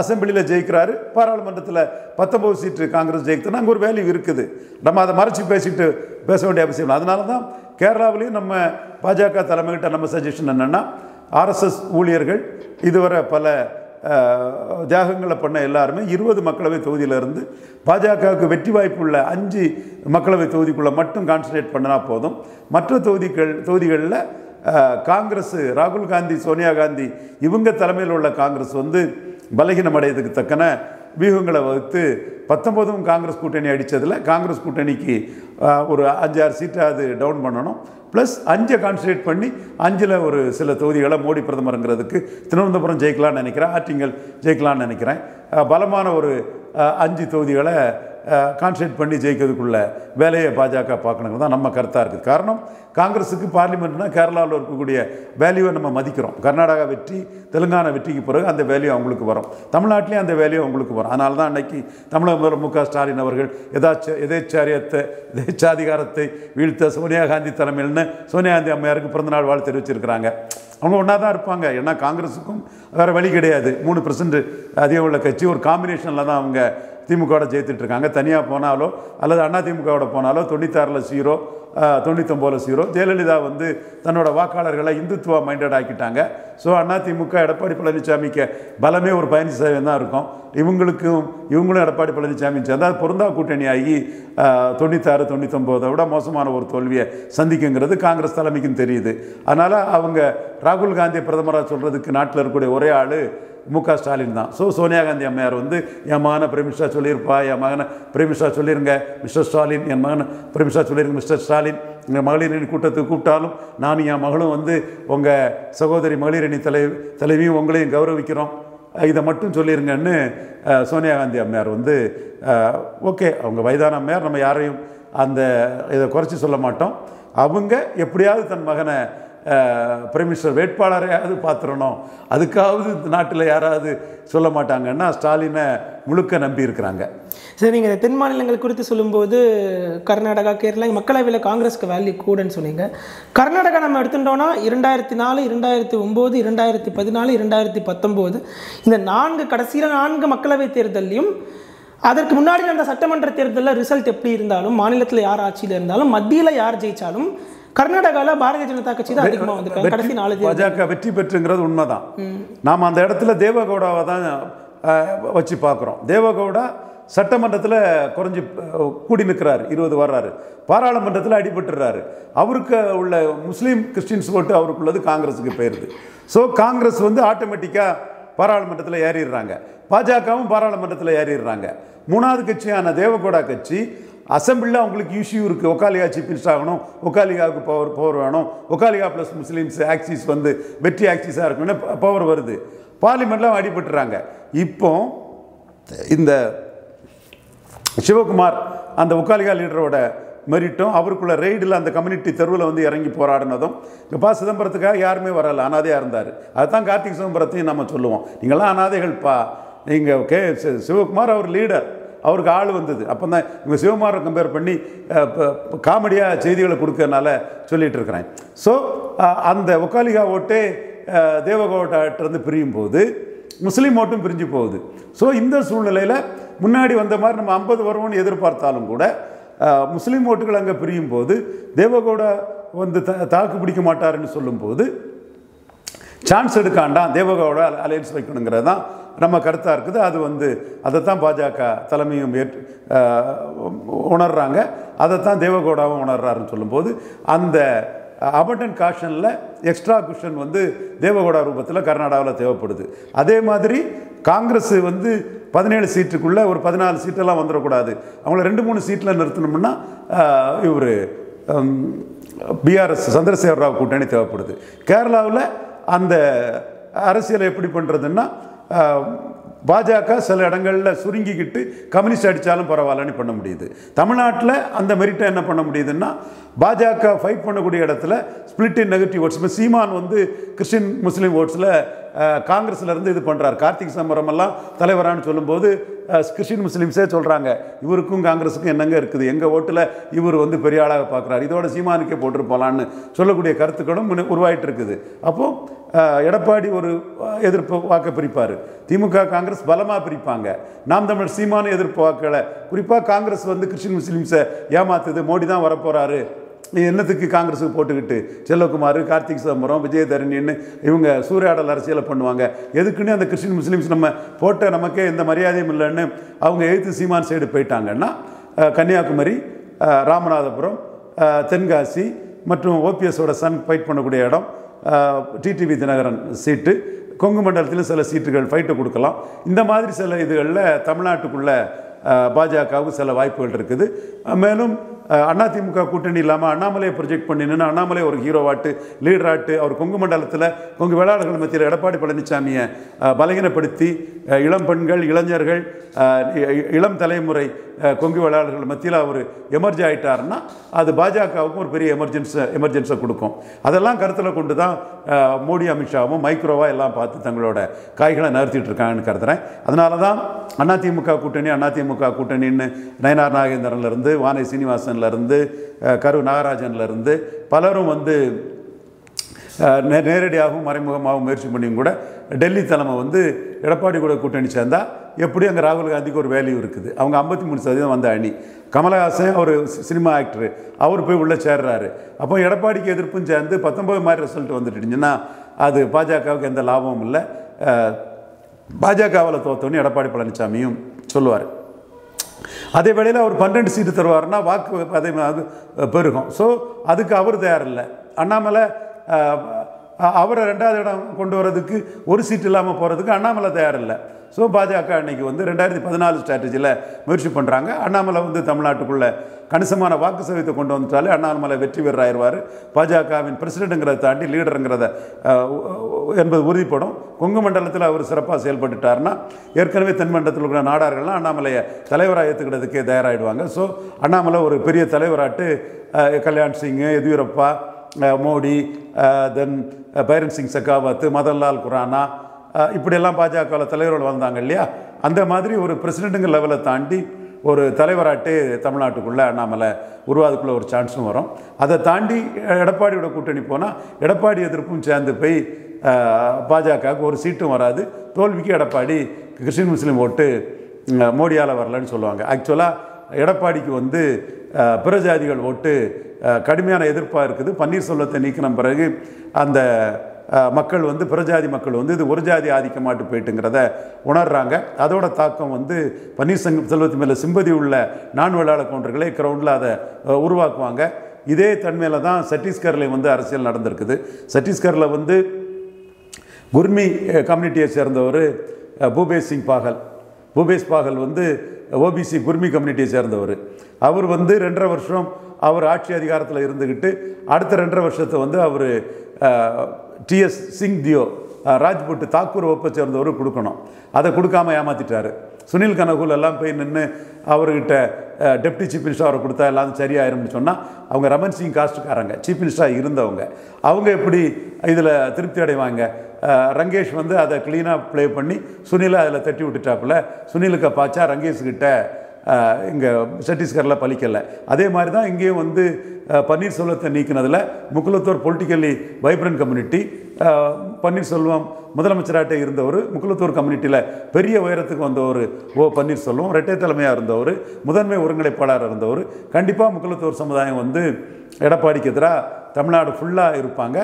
அசம்பிளியில் ஜெயிக்கிறாரு பாராளுமன்றத்தில் பத்தொம்பது சீட்டு காங்கிரஸ் ஜெயிக்கிறதுனா அங்கே ஒரு வேல்யூ இருக்குது நம்ம அதை மறைச்சி பேசிட்டு பேச வேண்டிய அவசியம் அதனால தான் கேரளாவிலையும் நம்ம பாஜக தலைமைகிட்ட நம்ம சஜஷன் என்னென்னா ஆர்எஸ்எஸ் ஊழியர்கள் இதுவரை பல தியாகங்களை பண்ண எல்லாருமே இருபது மக்களவை தொகுதியிலிருந்து பாஜகவுக்கு வெற்றி வாய்ப்பு உள்ள அஞ்சு மக்களவை தொகுதிக்குள்ளே மட்டும் கான்சன்ட்ரேட் பண்ணினா போதும் மற்ற தொகுதிகள் தொகுதிகளில் காங்கிரஸ் ராகுல் காந்தி சோனியா காந்தி இவங்க தலைமையில் உள்ள காங்கிரஸ் வந்து பலகீனம் அடையதுக்கு தக்கன வியூகங்களை வகுத்து பத்தொம்பதும் காங்கிரஸ் கூட்டணி அடித்ததில் காங்கிரஸ் கூட்டணிக்கு ஒரு அஞ்சாறு அது டவுன் பண்ணணும் ப்ளஸ் அஞ்சை கான்சன்ட்ரேட் பண்ணி அஞ்சில் ஒரு சில தொகுதிகளை மோடி பிரதமருங்கிறதுக்கு திருவனந்தபுரம் ஜெயிக்கலாம்னு நினைக்கிறேன் ஆற்றிங்கல் ஜெயிக்கலாம்னு நினைக்கிறேன் பலமான ஒரு அஞ்சு தொகுதிகளை கான்சன்ட்ரேட் பண்ணி ஜெயிக்கிறதுக்குள்ள வேலையை பாஜக பார்க்கணுங்கிறது தான் நம்ம கருத்தாக இருக்குது காரணம் காங்கிரஸுக்கு பார்லிமெண்ட்னா கேரளாவில் இருக்கக்கூடிய வேல்யூவை நம்ம மதிக்கிறோம் கர்நாடகா வெற்றி தெலுங்கானா வெற்றிக்கு பிறகு அந்த வேல்யூ அவங்களுக்கு வரும் தமிழ்நாட்டிலையும் அந்த வேல்யூ அவங்களுக்கு வரும் அதனால தான் அன்னைக்கு தமிழக முதல்வர் மு க ஸ்டாலின் அவர்கள் எதாச்சும் எதேச்சாரியத்தை எதேச்சாதிகாரத்தை வீழ்த்த சோனியா காந்தி தலைமையில்னு சோனியா காந்தி அம்மையாருக்கு பிறந்தநாள் வாழ் தெரிவிச்சிருக்கிறாங்க அவங்க ஒன்றா தான் இருப்பாங்க ஏன்னா காங்கிரஸுக்கும் வேறு வழி கிடையாது மூணு பர்சன்ட் அதிகம் உள்ள கட்சி ஒரு காம்பினேஷனில் தான் அவங்க திமுகவோட இருக்காங்க தனியாக போனாலோ அல்லது அண்ணா திமுகவோட போனாலோ தொண்ணூத்தாறில் சீரோ தொண்ணூத்தொம்போதில் சீரோ ஜெயலலிதா வந்து தன்னோட வாக்காளர்களை இந்துத்துவ மைண்டட் ஆக்கிட்டாங்க ஸோ திமுக எடப்பாடி பழனிசாமிக்கு பலமே ஒரு பதினஞ்சு சதவீதம் தான் இருக்கும் இவங்களுக்கும் இவங்களும் எடப்பாடி பழனிசாமி சேர்ந்தால் பொருந்தா கூட்டணி ஆகி தொண்ணூத்தாறு தொண்ணூத்தொம்போதை விட மோசமான ஒரு தோல்வியை சந்திக்குங்கிறது காங்கிரஸ் தலைமைக்கும் தெரியுது அதனால் அவங்க ராகுல் காந்தியை பிரதமராக சொல்கிறதுக்கு நாட்டில் இருக்கக்கூடிய ஒரே ஆள் மு க ஸ்டாலின் தான் ஸோ சோனியா காந்தி அம்மையார் வந்து என் மகனை பிரமிஷா சொல்லியிருப்பா என் மகனை பிரமிஷா சொல்லிருங்க மிஸ்டர் ஸ்டாலின் என் மகனை பிரமிஷா சொல்லிருங்க மிஸ்டர் ஸ்டாலின் எங்கள் மகளிரணி கூட்டத்துக்கு கூப்பிட்டாலும் நானும் என் மகளும் வந்து உங்கள் சகோதரி மகளிரணி தலை தலைவியும் உங்களையும் கௌரவிக்கிறோம் இதை மட்டும் சொல்லிடுங்கன்னு சோனியா காந்தி அம்மையார் வந்து ஓகே அவங்க வயதான அம்மையார் நம்ம யாரையும் அந்த இதை குறைச்சி சொல்ல மாட்டோம் அவங்க எப்படியாவது தன் மகனை பிரைம் மினிஸ்டர் வேட்பாளரையாவது பார்த்துடணும் அதுக்காவது இந்த நாட்டில் யாராவது சொல்ல மாட்டாங்கன்னா ஸ்டாலினை முழுக்க நம்பி இருக்கிறாங்க சரி நீங்கள் தென் மாநிலங்கள் குறித்து சொல்லும்போது கர்நாடகா கேரளா மக்களவையில் காங்கிரஸ்க்கு வேல்யூ கூடன்னு சொன்னீங்க கர்நாடகா நம்ம எடுத்துட்டோம்னா இரண்டாயிரத்தி நாலு இரண்டாயிரத்தி ஒம்பது இரண்டாயிரத்தி பதினாலு இரண்டாயிரத்தி பத்தொம்போது இந்த நான்கு கடைசியில் நான்கு மக்களவை தேர்தலையும் அதற்கு முன்னாடி நடந்த சட்டமன்ற தேர்தலில் ரிசல்ட் எப்படி இருந்தாலும் மாநிலத்தில் யார் ஆட்சியில் இருந்தாலும் மத்தியில் யார் ஜெயித்தாலும் கர்நாடகாவில் பாரதிய ஜனதா கட்சி தான் அதிகமாக வந்திருக்காங்க கடைசி நாலு பாஜக வெற்றி பெற்றுங்கிறது உண்மைதான் நாம் அந்த இடத்துல தேவகவுடாவை தான் வச்சு பார்க்குறோம் தேவகவுடா சட்டமன்றத்தில் குறைஞ்சி கூடி நிற்கிறார் இருபது வர்றாரு பாராளுமன்றத்தில் அடிபட்டுறாரு அவருக்கு உள்ள முஸ்லீம் கிறிஸ்டின்ஸ் ஓட்டு அவருக்கு உள்ளது காங்கிரஸுக்கு போயிடுது ஸோ காங்கிரஸ் வந்து ஆட்டோமேட்டிக்காக பாராளுமன்றத்தில் ஏறிடுறாங்க பாஜகவும் பாராளுமன்றத்தில் ஏறிடுறாங்க மூணாவது கட்சியான தேவகோடா கட்சி அசம்பிளில் அவங்களுக்கு இஷ்யூ இருக்குது ஒக்காலிகா சீஃப் மினிஸ்டர் ஆகணும் ஒக்காலிகாவுக்கு பவர் பவர் வேணும் ஒக்காலிகா ப்ளஸ் முஸ்லீம்ஸ் ஆக்சிஸ் வந்து வெற்றி ஆக்சிஸாக இருக்கணும்னு பவர் வருது பார்லிமெண்ட்லாம் அடிபட்டுறாங்க இப்போ இந்த சிவகுமார் அந்த ஒக்காலிகா லீடரோட மெரிட்டும் அவருக்குள்ள ரெய்டில் அந்த கம்யூனிட்டி தெருவில் வந்து இறங்கி போராடினதும் இப்போ பா சிதம்பரத்துக்காக யாருமே வரல அனாதையாக இருந்தார் அதுதான் கார்த்திக் சிதம்பரத்தையும் நம்ம சொல்லுவோம் நீங்களாம் அனாதைகள் பா நீங்கள் கே சிவகுமார் அவர் லீடர் அவருக்கு ஆள் வந்தது அப்போ தான் இவங்க சிவகுமாரை கம்பேர் பண்ணி காமெடியாக செய்திகளை கொடுக்கறனால சொல்லிகிட்டு இருக்கிறேன் ஸோ அந்த ஒக்காலிகா ஓட்டே தேவகோட்டாட்டிருந்து பிரியும் போது முஸ்லீம் ஓட்டும் பிரிஞ்சு போகுது ஸோ இந்த சூழ்நிலையில் முன்னாடி வந்த மாதிரி நம்ம ஐம்பது வருவோம்னு எதிர்பார்த்தாலும் கூட முஸ்லீம் ஓட்டுகள் அங்கே பிரியும் போது தேவகோடா வந்து தாக்கு பிடிக்க மாட்டாருன்னு சொல்லும்போது சான்ஸ் எடுக்காண்டான் தேவகோட அலையன்ஸ் வைக்கணுங்கிறது தான் நம்ம கருத்தாக இருக்குது அது வந்து அதை தான் பாஜக தலைமையும் ஏற்று உணர்றாங்க அதை தான் தேவகோடாவும் உணர்றாருன்னு சொல்லும்போது அந்த அபண்டன் காஷனில் எக்ஸ்ட்ரா குஷன் வந்து தேவகோடா ரூபத்தில் கர்நாடகாவில் தேவைப்படுது அதே மாதிரி காங்கிரஸ் வந்து பதினேழு சீட்டுக்குள்ளே ஒரு பதினாலு சீட்டெல்லாம் வந்துடக்கூடாது அவங்கள ரெண்டு மூணு சீட்டில் நிறுத்தணும்னா இவர் பிஆர்எஸ் சந்திரசேகர ராவ் கூட்டணி தேவைப்படுது கேரளாவில் அந்த அரசியலை எப்படி பண்ணுறதுன்னா பாஜக சில இடங்களில் சுருங்கிக்கிட்டு கம்யூனிஸ்ட் அடித்தாலும் பரவாயில்லன்னு பண்ண முடியுது தமிழ்நாட்டில் அந்த மெரிட்டை என்ன பண்ண முடியுதுன்னா பாஜக ஃபைட் பண்ணக்கூடிய இடத்துல ஸ்பிளிட் இன் நெகட்டிவ் ஓட்ஸ் இப்போ சீமான் வந்து கிறிஸ்டின் முஸ்லீம் ஓட்ஸில் காங்கிரஸ்லேருந்து இது பண்ணுறார் கார்த்திக் சிதம்பரம் எல்லாம் தலைவரான்னு சொல்லும்போது கிறிஸ்டின் முஸ்லீம்ஸே சொல்கிறாங்க இவருக்கும் காங்கிரஸுக்கும் என்னங்க இருக்குது எங்கள் ஓட்டில் இவர் வந்து பெரிய ஆளாக பார்க்குறாரு இதோட சீமானுக்கே போட்டு போகலான்னு சொல்லக்கூடிய கருத்துக்களும் உருவாயிட்டு இருக்குது அப்போது எடப்பாடி ஒரு எதிர்ப்பு வாக்கை பிரிப்பார் திமுக காங்கிரஸ் பலமாக பிரிப்பாங்க நாம் தமிழ் சீமான எதிர்ப்பு வாக்களை குறிப்பாக காங்கிரஸ் வந்து கிறிஸ்டின் முஸ்லீம்ஸை ஏமாத்துது மோடி தான் வரப்போகிறாரு நீ என்னத்துக்கு காங்கிரஸுக்கு போட்டுக்கிட்டு செல்லகுமார் கார்த்திக் சிதம்பரம் விஜயதரணின்னு இவங்க சூறையாடல் அரசியலை பண்ணுவாங்க எதுக்குன்னு அந்த கிறிஸ்டின் முஸ்லீம்ஸ் நம்ம போட்ட நமக்கே எந்த மரியாதையும் இல்லைன்னு அவங்க எழுத்து சீமான் சைடு போயிட்டாங்கன்னா கன்னியாகுமரி ராமநாதபுரம் தென்காசி மற்றும் ஓபிஎஸோட சன் ஃபைட் பண்ணக்கூடிய இடம் டிடிவி தினகரன் சீட்டு கொங்கு மண்டலத்தில் சில சீட்டுகள் ஃபைட்டை கொடுக்கலாம் இந்த மாதிரி சில இதுகளில் தமிழ்நாட்டுக்குள்ளே பாஜகவுக்கு சில வாய்ப்புகள் இருக்குது மேலும் அதிமுக கூட்டணி இல்லாமல் அண்ணாமலையை ப்ரொஜெக்ட் பண்ணினு அண்ணாமலை ஒரு ஹீரோவாட்டு லீடராட்டு அவர் கொங்கு மண்டலத்தில் கொங்கு வேளாளர்கள் மத்தியில் எடப்பாடி பழனிசாமியை பலகீனப்படுத்தி இளம் பெண்கள் இளைஞர்கள் இளம் தலைமுறை கொங்கு வேளாளர்கள் மத்தியில் அவர் எமர்ஜி ஆகிட்டார்னா அது பாஜகவுக்கும் ஒரு பெரிய எமர்ஜென்சி எமர்ஜென்ஸை கொடுக்கும் அதெல்லாம் கருத்தில் கொண்டு தான் மோடி அமித்ஷாவும் மைக்ரோவாக எல்லாம் பார்த்து தங்களோட காய்களை நிறுத்திட்டு இருக்காங்கன்னு கருதுறேன் அதனால தான் அதிமுக கூட்டணி அதிமுக கூட்டணின்னு நயனார் நாகேந்திரன்லேருந்து வானை சீனிவாசன் இருந்து கரு நாகராஜன்லேருந்து பலரும் வந்து நேரடியாகவும் மறைமுகமாகவும் முயற்சி பண்ணியும் கூட டெல்லி தலைமை வந்து எடப்பாடி கூட கூட்டணி சேர்ந்தால் எப்படி அங்கே ராகுல் காந்திக்கு ஒரு வேல்யூ இருக்குது அவங்க ஐம்பத்தி மூணு சதவீதம் வந்த அணி கமலஹாசன் அவர் சினிமா ஆக்டர் அவர் போய் உள்ளே சேர்றாரு அப்போ எடப்பாடிக்கு எதிர்ப்பும் சேர்ந்து பத்தொம்பது மாதிரி ரிசல்ட் வந்துட்டுச்சுன்னா அது பாஜகவுக்கு எந்த லாபமும் இல்லை பாஜகவில் தோத்தோன்னு எடப்பாடி பழனிசாமியும் சொல்லுவார் அதே வேளையில் அவர் பன்னெண்டு சீட்டு தருவார்னா வாக்கு அதே அது பெருகும் ஸோ அதுக்கு அவர் தயாரில்லை அண்ணாமலை அவரை ரெண்டாவது இடம் கொண்டு வர்றதுக்கு ஒரு சீட்டு இல்லாமல் போகிறதுக்கு அண்ணாமலை தயாரில்லை ஸோ பாஜக அன்னைக்கு வந்து ரெண்டாயிரத்தி பதினாலு ஸ்ட்ராட்டஜியில் முயற்சி பண்ணுறாங்க அண்ணாமலை வந்து தமிழ்நாட்டுக்குள்ளே கணிசமான வாக்கு சதவீதத்தை கொண்டு வந்துட்டாலே அண்ணாமலை வெற்றி ஆயிடுவார் பாஜகவின் பிரசிடெண்ட்டுங்கிறத தாண்டி லீடருங்கிறத என்பது உறுதிப்படும் கொங்கு மண்டலத்தில் அவர் சிறப்பாக செயல்பட்டுட்டார்னா ஏற்கனவே தென்மண்டலத்தில் இருக்கிற நாடார்கள்லாம் அண்ணாமலையை தலைவராக ஏற்றுக்கிறதுக்கே தயாராகிடுவாங்க ஸோ அண்ணாமலை ஒரு பெரிய தலைவராட்டு கல்யாண் சிங்கு எதியூரப்பா மோடி தென் பைரன் சிங் சக்காவத் மதன்லால் குரானா இப்படியெல்லாம் பாஜகவில் தலைவர்கள் வந்தாங்க இல்லையா அந்த மாதிரி ஒரு பிரசிடெண்ட்டுங்க லெவலை தாண்டி ஒரு தலைவராட்டு தமிழ்நாட்டுக்குள்ளே அண்ணாமலை உருவாதுக்குள்ளே ஒரு சான்ஸும் வரும் அதை தாண்டி எடப்பாடியோட கூட்டணி போனால் எடப்பாடி எதிர்ப்பும் சேர்ந்து போய் பாஜகவுக்கு ஒரு சீட்டும் வராது தோல்விக்கு எடப்பாடி கிறிஸ்டின் முஸ்லீம் ஓட்டு மோடியால் வரலன்னு சொல்லுவாங்க ஆக்சுவலாக எடப்பாடிக்கு வந்து பிறஜாதிகள் ஓட்டு கடுமையான எதிர்ப்பாக இருக்குது பன்னீர்செல்வத்தை நீக்கின பிறகு அந்த மக்கள் வந்து பிறஜாதி மக்கள் வந்து இது ஒரு ஜாதி ஆதிக்கமாட்டு போயிட்டுங்கிறத உணர்றாங்க அதோட தாக்கம் வந்து பன்னீர்செல்வம் செல்வத்து மேலே சிம்பதி உள்ள நான் விளையாட கவுண்டர்களே கிரவுண்டில் அதை உருவாக்குவாங்க இதே தன்மையில் தான் சத்தீஸ்கரில் வந்து அரசியல் நடந்திருக்குது சத்தீஸ்கரில் வந்து குர்மி கம்யூனிட்டியை சேர்ந்தவர் பூபேஷ் சிங் பாகல் பூபேஷ் பாகல் வந்து ஓபிசி குர்மி கம்யூனிட்டியை சேர்ந்தவர் அவர் வந்து ரெண்டரை வருஷம் அவர் ஆட்சி அதிகாரத்தில் இருந்துக்கிட்டு அடுத்த ரெண்டரை வருஷத்தை வந்து அவர் டிஎஸ் சிங் தியோ ராஜ்புட் தாக்கூர் ஒப்பை சேர்ந்தவர் கொடுக்கணும் அதை கொடுக்காமல் ஏமாற்றிட்டார் சுனில் கனகுல் எல்லாம் போய் நின்று அவர்கிட்ட டெப்டி சீஃப் மினிஸ்டர் அவரை கொடுத்தா எல்லாம் சரியாயிரும்னு சொன்னால் அவங்க ரமன் சிங் காஸ்ட்காரங்க சீஃப் மினிஸ்டராக இருந்தவங்க அவங்க எப்படி இதில் திருப்தி அடைவாங்க ரங்கேஷ் வந்து அதை க்ளீனாக ப்ளே பண்ணி சுனிலை அதில் தட்டி விட்டுட்டாப்புல சுனிலுக்கு பாச்சா ரங்கேஷ்கிட்ட இங்கே சத்தீஸ்கரில் பலிக்கலை அதே மாதிரி தான் இங்கேயும் வந்து பன்னீர்செல்வத்தை நீக்கினதில் Mukkulathor politically vibrant community Panneerselvam முதலமைச்சராகிட்ட இருந்தவர் முக்குலத்தூர் கம்யூனிட்டியில் பெரிய உயரத்துக்கு வந்தவர் ஓ பன்னீர்செல்வம் ரெட்டை தலைமையாக இருந்தவர் முதன்மை ஒருங்கிணைப்பாளராக இருந்தவர் கண்டிப்பாக முக்குலத்தூர் சமுதாயம் வந்து எடப்பாடிக்கு எதிராக தமிழ்நாடு ஃபுல்லாக இருப்பாங்க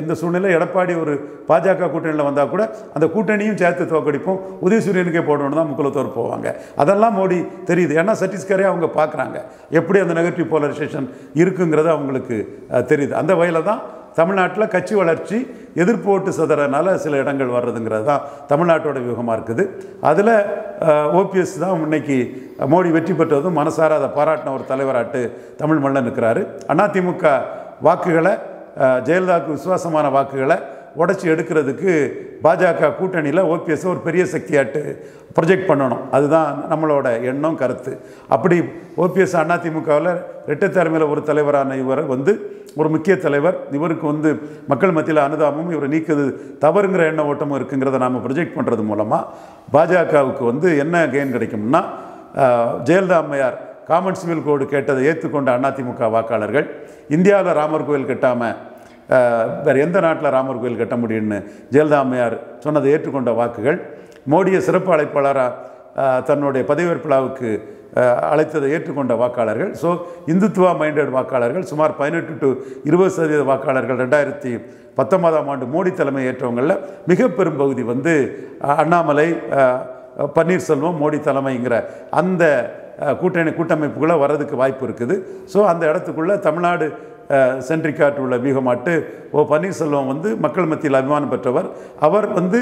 இந்த சூழ்நிலை எடப்பாடி ஒரு பாஜக கூட்டணியில் வந்தால் கூட அந்த கூட்டணியும் சேர்த்து தோக்கடிப்போம் உதயசூரியனுக்கே போடணும்னு தான் முக்குலத்தோர் போவாங்க அதெல்லாம் மோடி தெரியுது ஏன்னா சட்டீஸ்கரே அவங்க பார்க்குறாங்க எப்படி அந்த நெகட்டிவ் போலரைசேஷன் இருக்குங்கிறது அவங்களுக்கு தெரியுது அந்த வகையில் தான் தமிழ்நாட்டில் கட்சி வளர்ச்சி எதிர்ப்பு ஓட்டு சில இடங்கள் வர்றதுங்கிறது தான் தமிழ்நாட்டோட வியூகமாக இருக்குது அதில் ஓபிஎஸ் தான் இன்னைக்கு மோடி வெற்றி பெற்றதும் மனசார அதை பாராட்டின ஒரு தலைவராட்டு தமிழ் மல்லன் இருக்கிறாரு அதிமுக வாக்குகளை ஜெயலலிதாவுக்கு விசுவாசமான வாக்குகளை உடச்சி எடுக்கிறதுக்கு பாஜக கூட்டணியில் ஓபிஎஸ் ஒரு பெரிய சக்தியாட்டு ப்ரொஜெக்ட் பண்ணணும் அதுதான் நம்மளோட எண்ணம் கருத்து அப்படி ஓபிஎஸ் அதிமுகவில் தலைமையில் ஒரு தலைவரான இவர் வந்து ஒரு முக்கிய தலைவர் இவருக்கு வந்து மக்கள் மத்தியில் அனுதாபமும் இவரை நீக்குது தவறுங்கிற எண்ண ஓட்டமும் இருக்குங்கிறத நாம் ப்ரொஜெக்ட் பண்ணுறது மூலமாக பாஜகவுக்கு வந்து என்ன கெயின் கிடைக்கும்னா ஜெயலலிதா அம்மையார் காமன் சிவில் கோடு கேட்டதை ஏற்றுக்கொண்ட அதிமுக வாக்காளர்கள் இந்தியாவில் ராமர் கோயில் கட்டாமல் வேறு எந்த நாட்டில் ராமர் கோயில் கட்ட முடியும்னு ஜெயலலிதாமையார் சொன்னதை ஏற்றுக்கொண்ட வாக்குகள் மோடியை சிறப்பு அழைப்பாளராக தன்னுடைய பதவியேற்பிழாவுக்கு அழைத்ததை ஏற்றுக்கொண்ட வாக்காளர்கள் ஸோ இந்துத்துவா மைண்டட் வாக்காளர்கள் சுமார் பதினெட்டு டு இருபது சதவீத வாக்காளர்கள் ரெண்டாயிரத்தி பத்தொன்பதாம் ஆண்டு மோடி தலைமை ஏற்றவங்களில் மிக பெரும் பகுதி வந்து அண்ணாமலை பன்னீர்செல்வம் மோடி தலைமைங்கிற அந்த கூட்டணி கூட்டமைப்புக்குள்ளே வர்றதுக்கு வாய்ப்பு இருக்குது ஸோ அந்த இடத்துக்குள்ளே தமிழ்நாடு சென்ட்ரிக்காட்டு உள்ள வீகமாட்டு ஓ பன்னீர்செல்வம் வந்து மக்கள் மத்தியில் அபிமானம் பெற்றவர் அவர் வந்து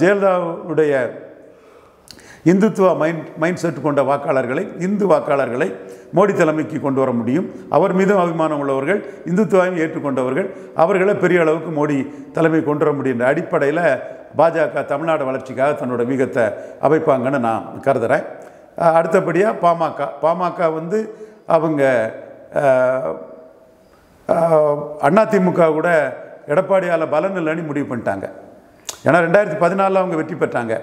ஜெயலலிதாவுடைய இந்துத்துவ மைண்ட் மைண்ட் செட் கொண்ட வாக்காளர்களை இந்து வாக்காளர்களை மோடி தலைமைக்கு கொண்டு வர முடியும் அவர் மீதும் அபிமானம் உள்ளவர்கள் இந்துத்துவாயும் ஏற்றுக்கொண்டவர்கள் அவர்களை பெரிய அளவுக்கு மோடி தலைமை கொண்டு வர முடியுன்ற அடிப்படையில் பாஜக தமிழ்நாடு வளர்ச்சிக்காக தன்னோட வீகத்தை அமைப்பாங்கன்னு நான் கருதுகிறேன் அடுத்தபடியாக பாமக பாமக வந்து அவங்க அதிமுக கூட எடப்பாடியால் பலன் இல்லைன்னு முடிவு பண்ணிட்டாங்க ஏன்னா ரெண்டாயிரத்தி பதினாலில் அவங்க வெற்றி பெற்றாங்க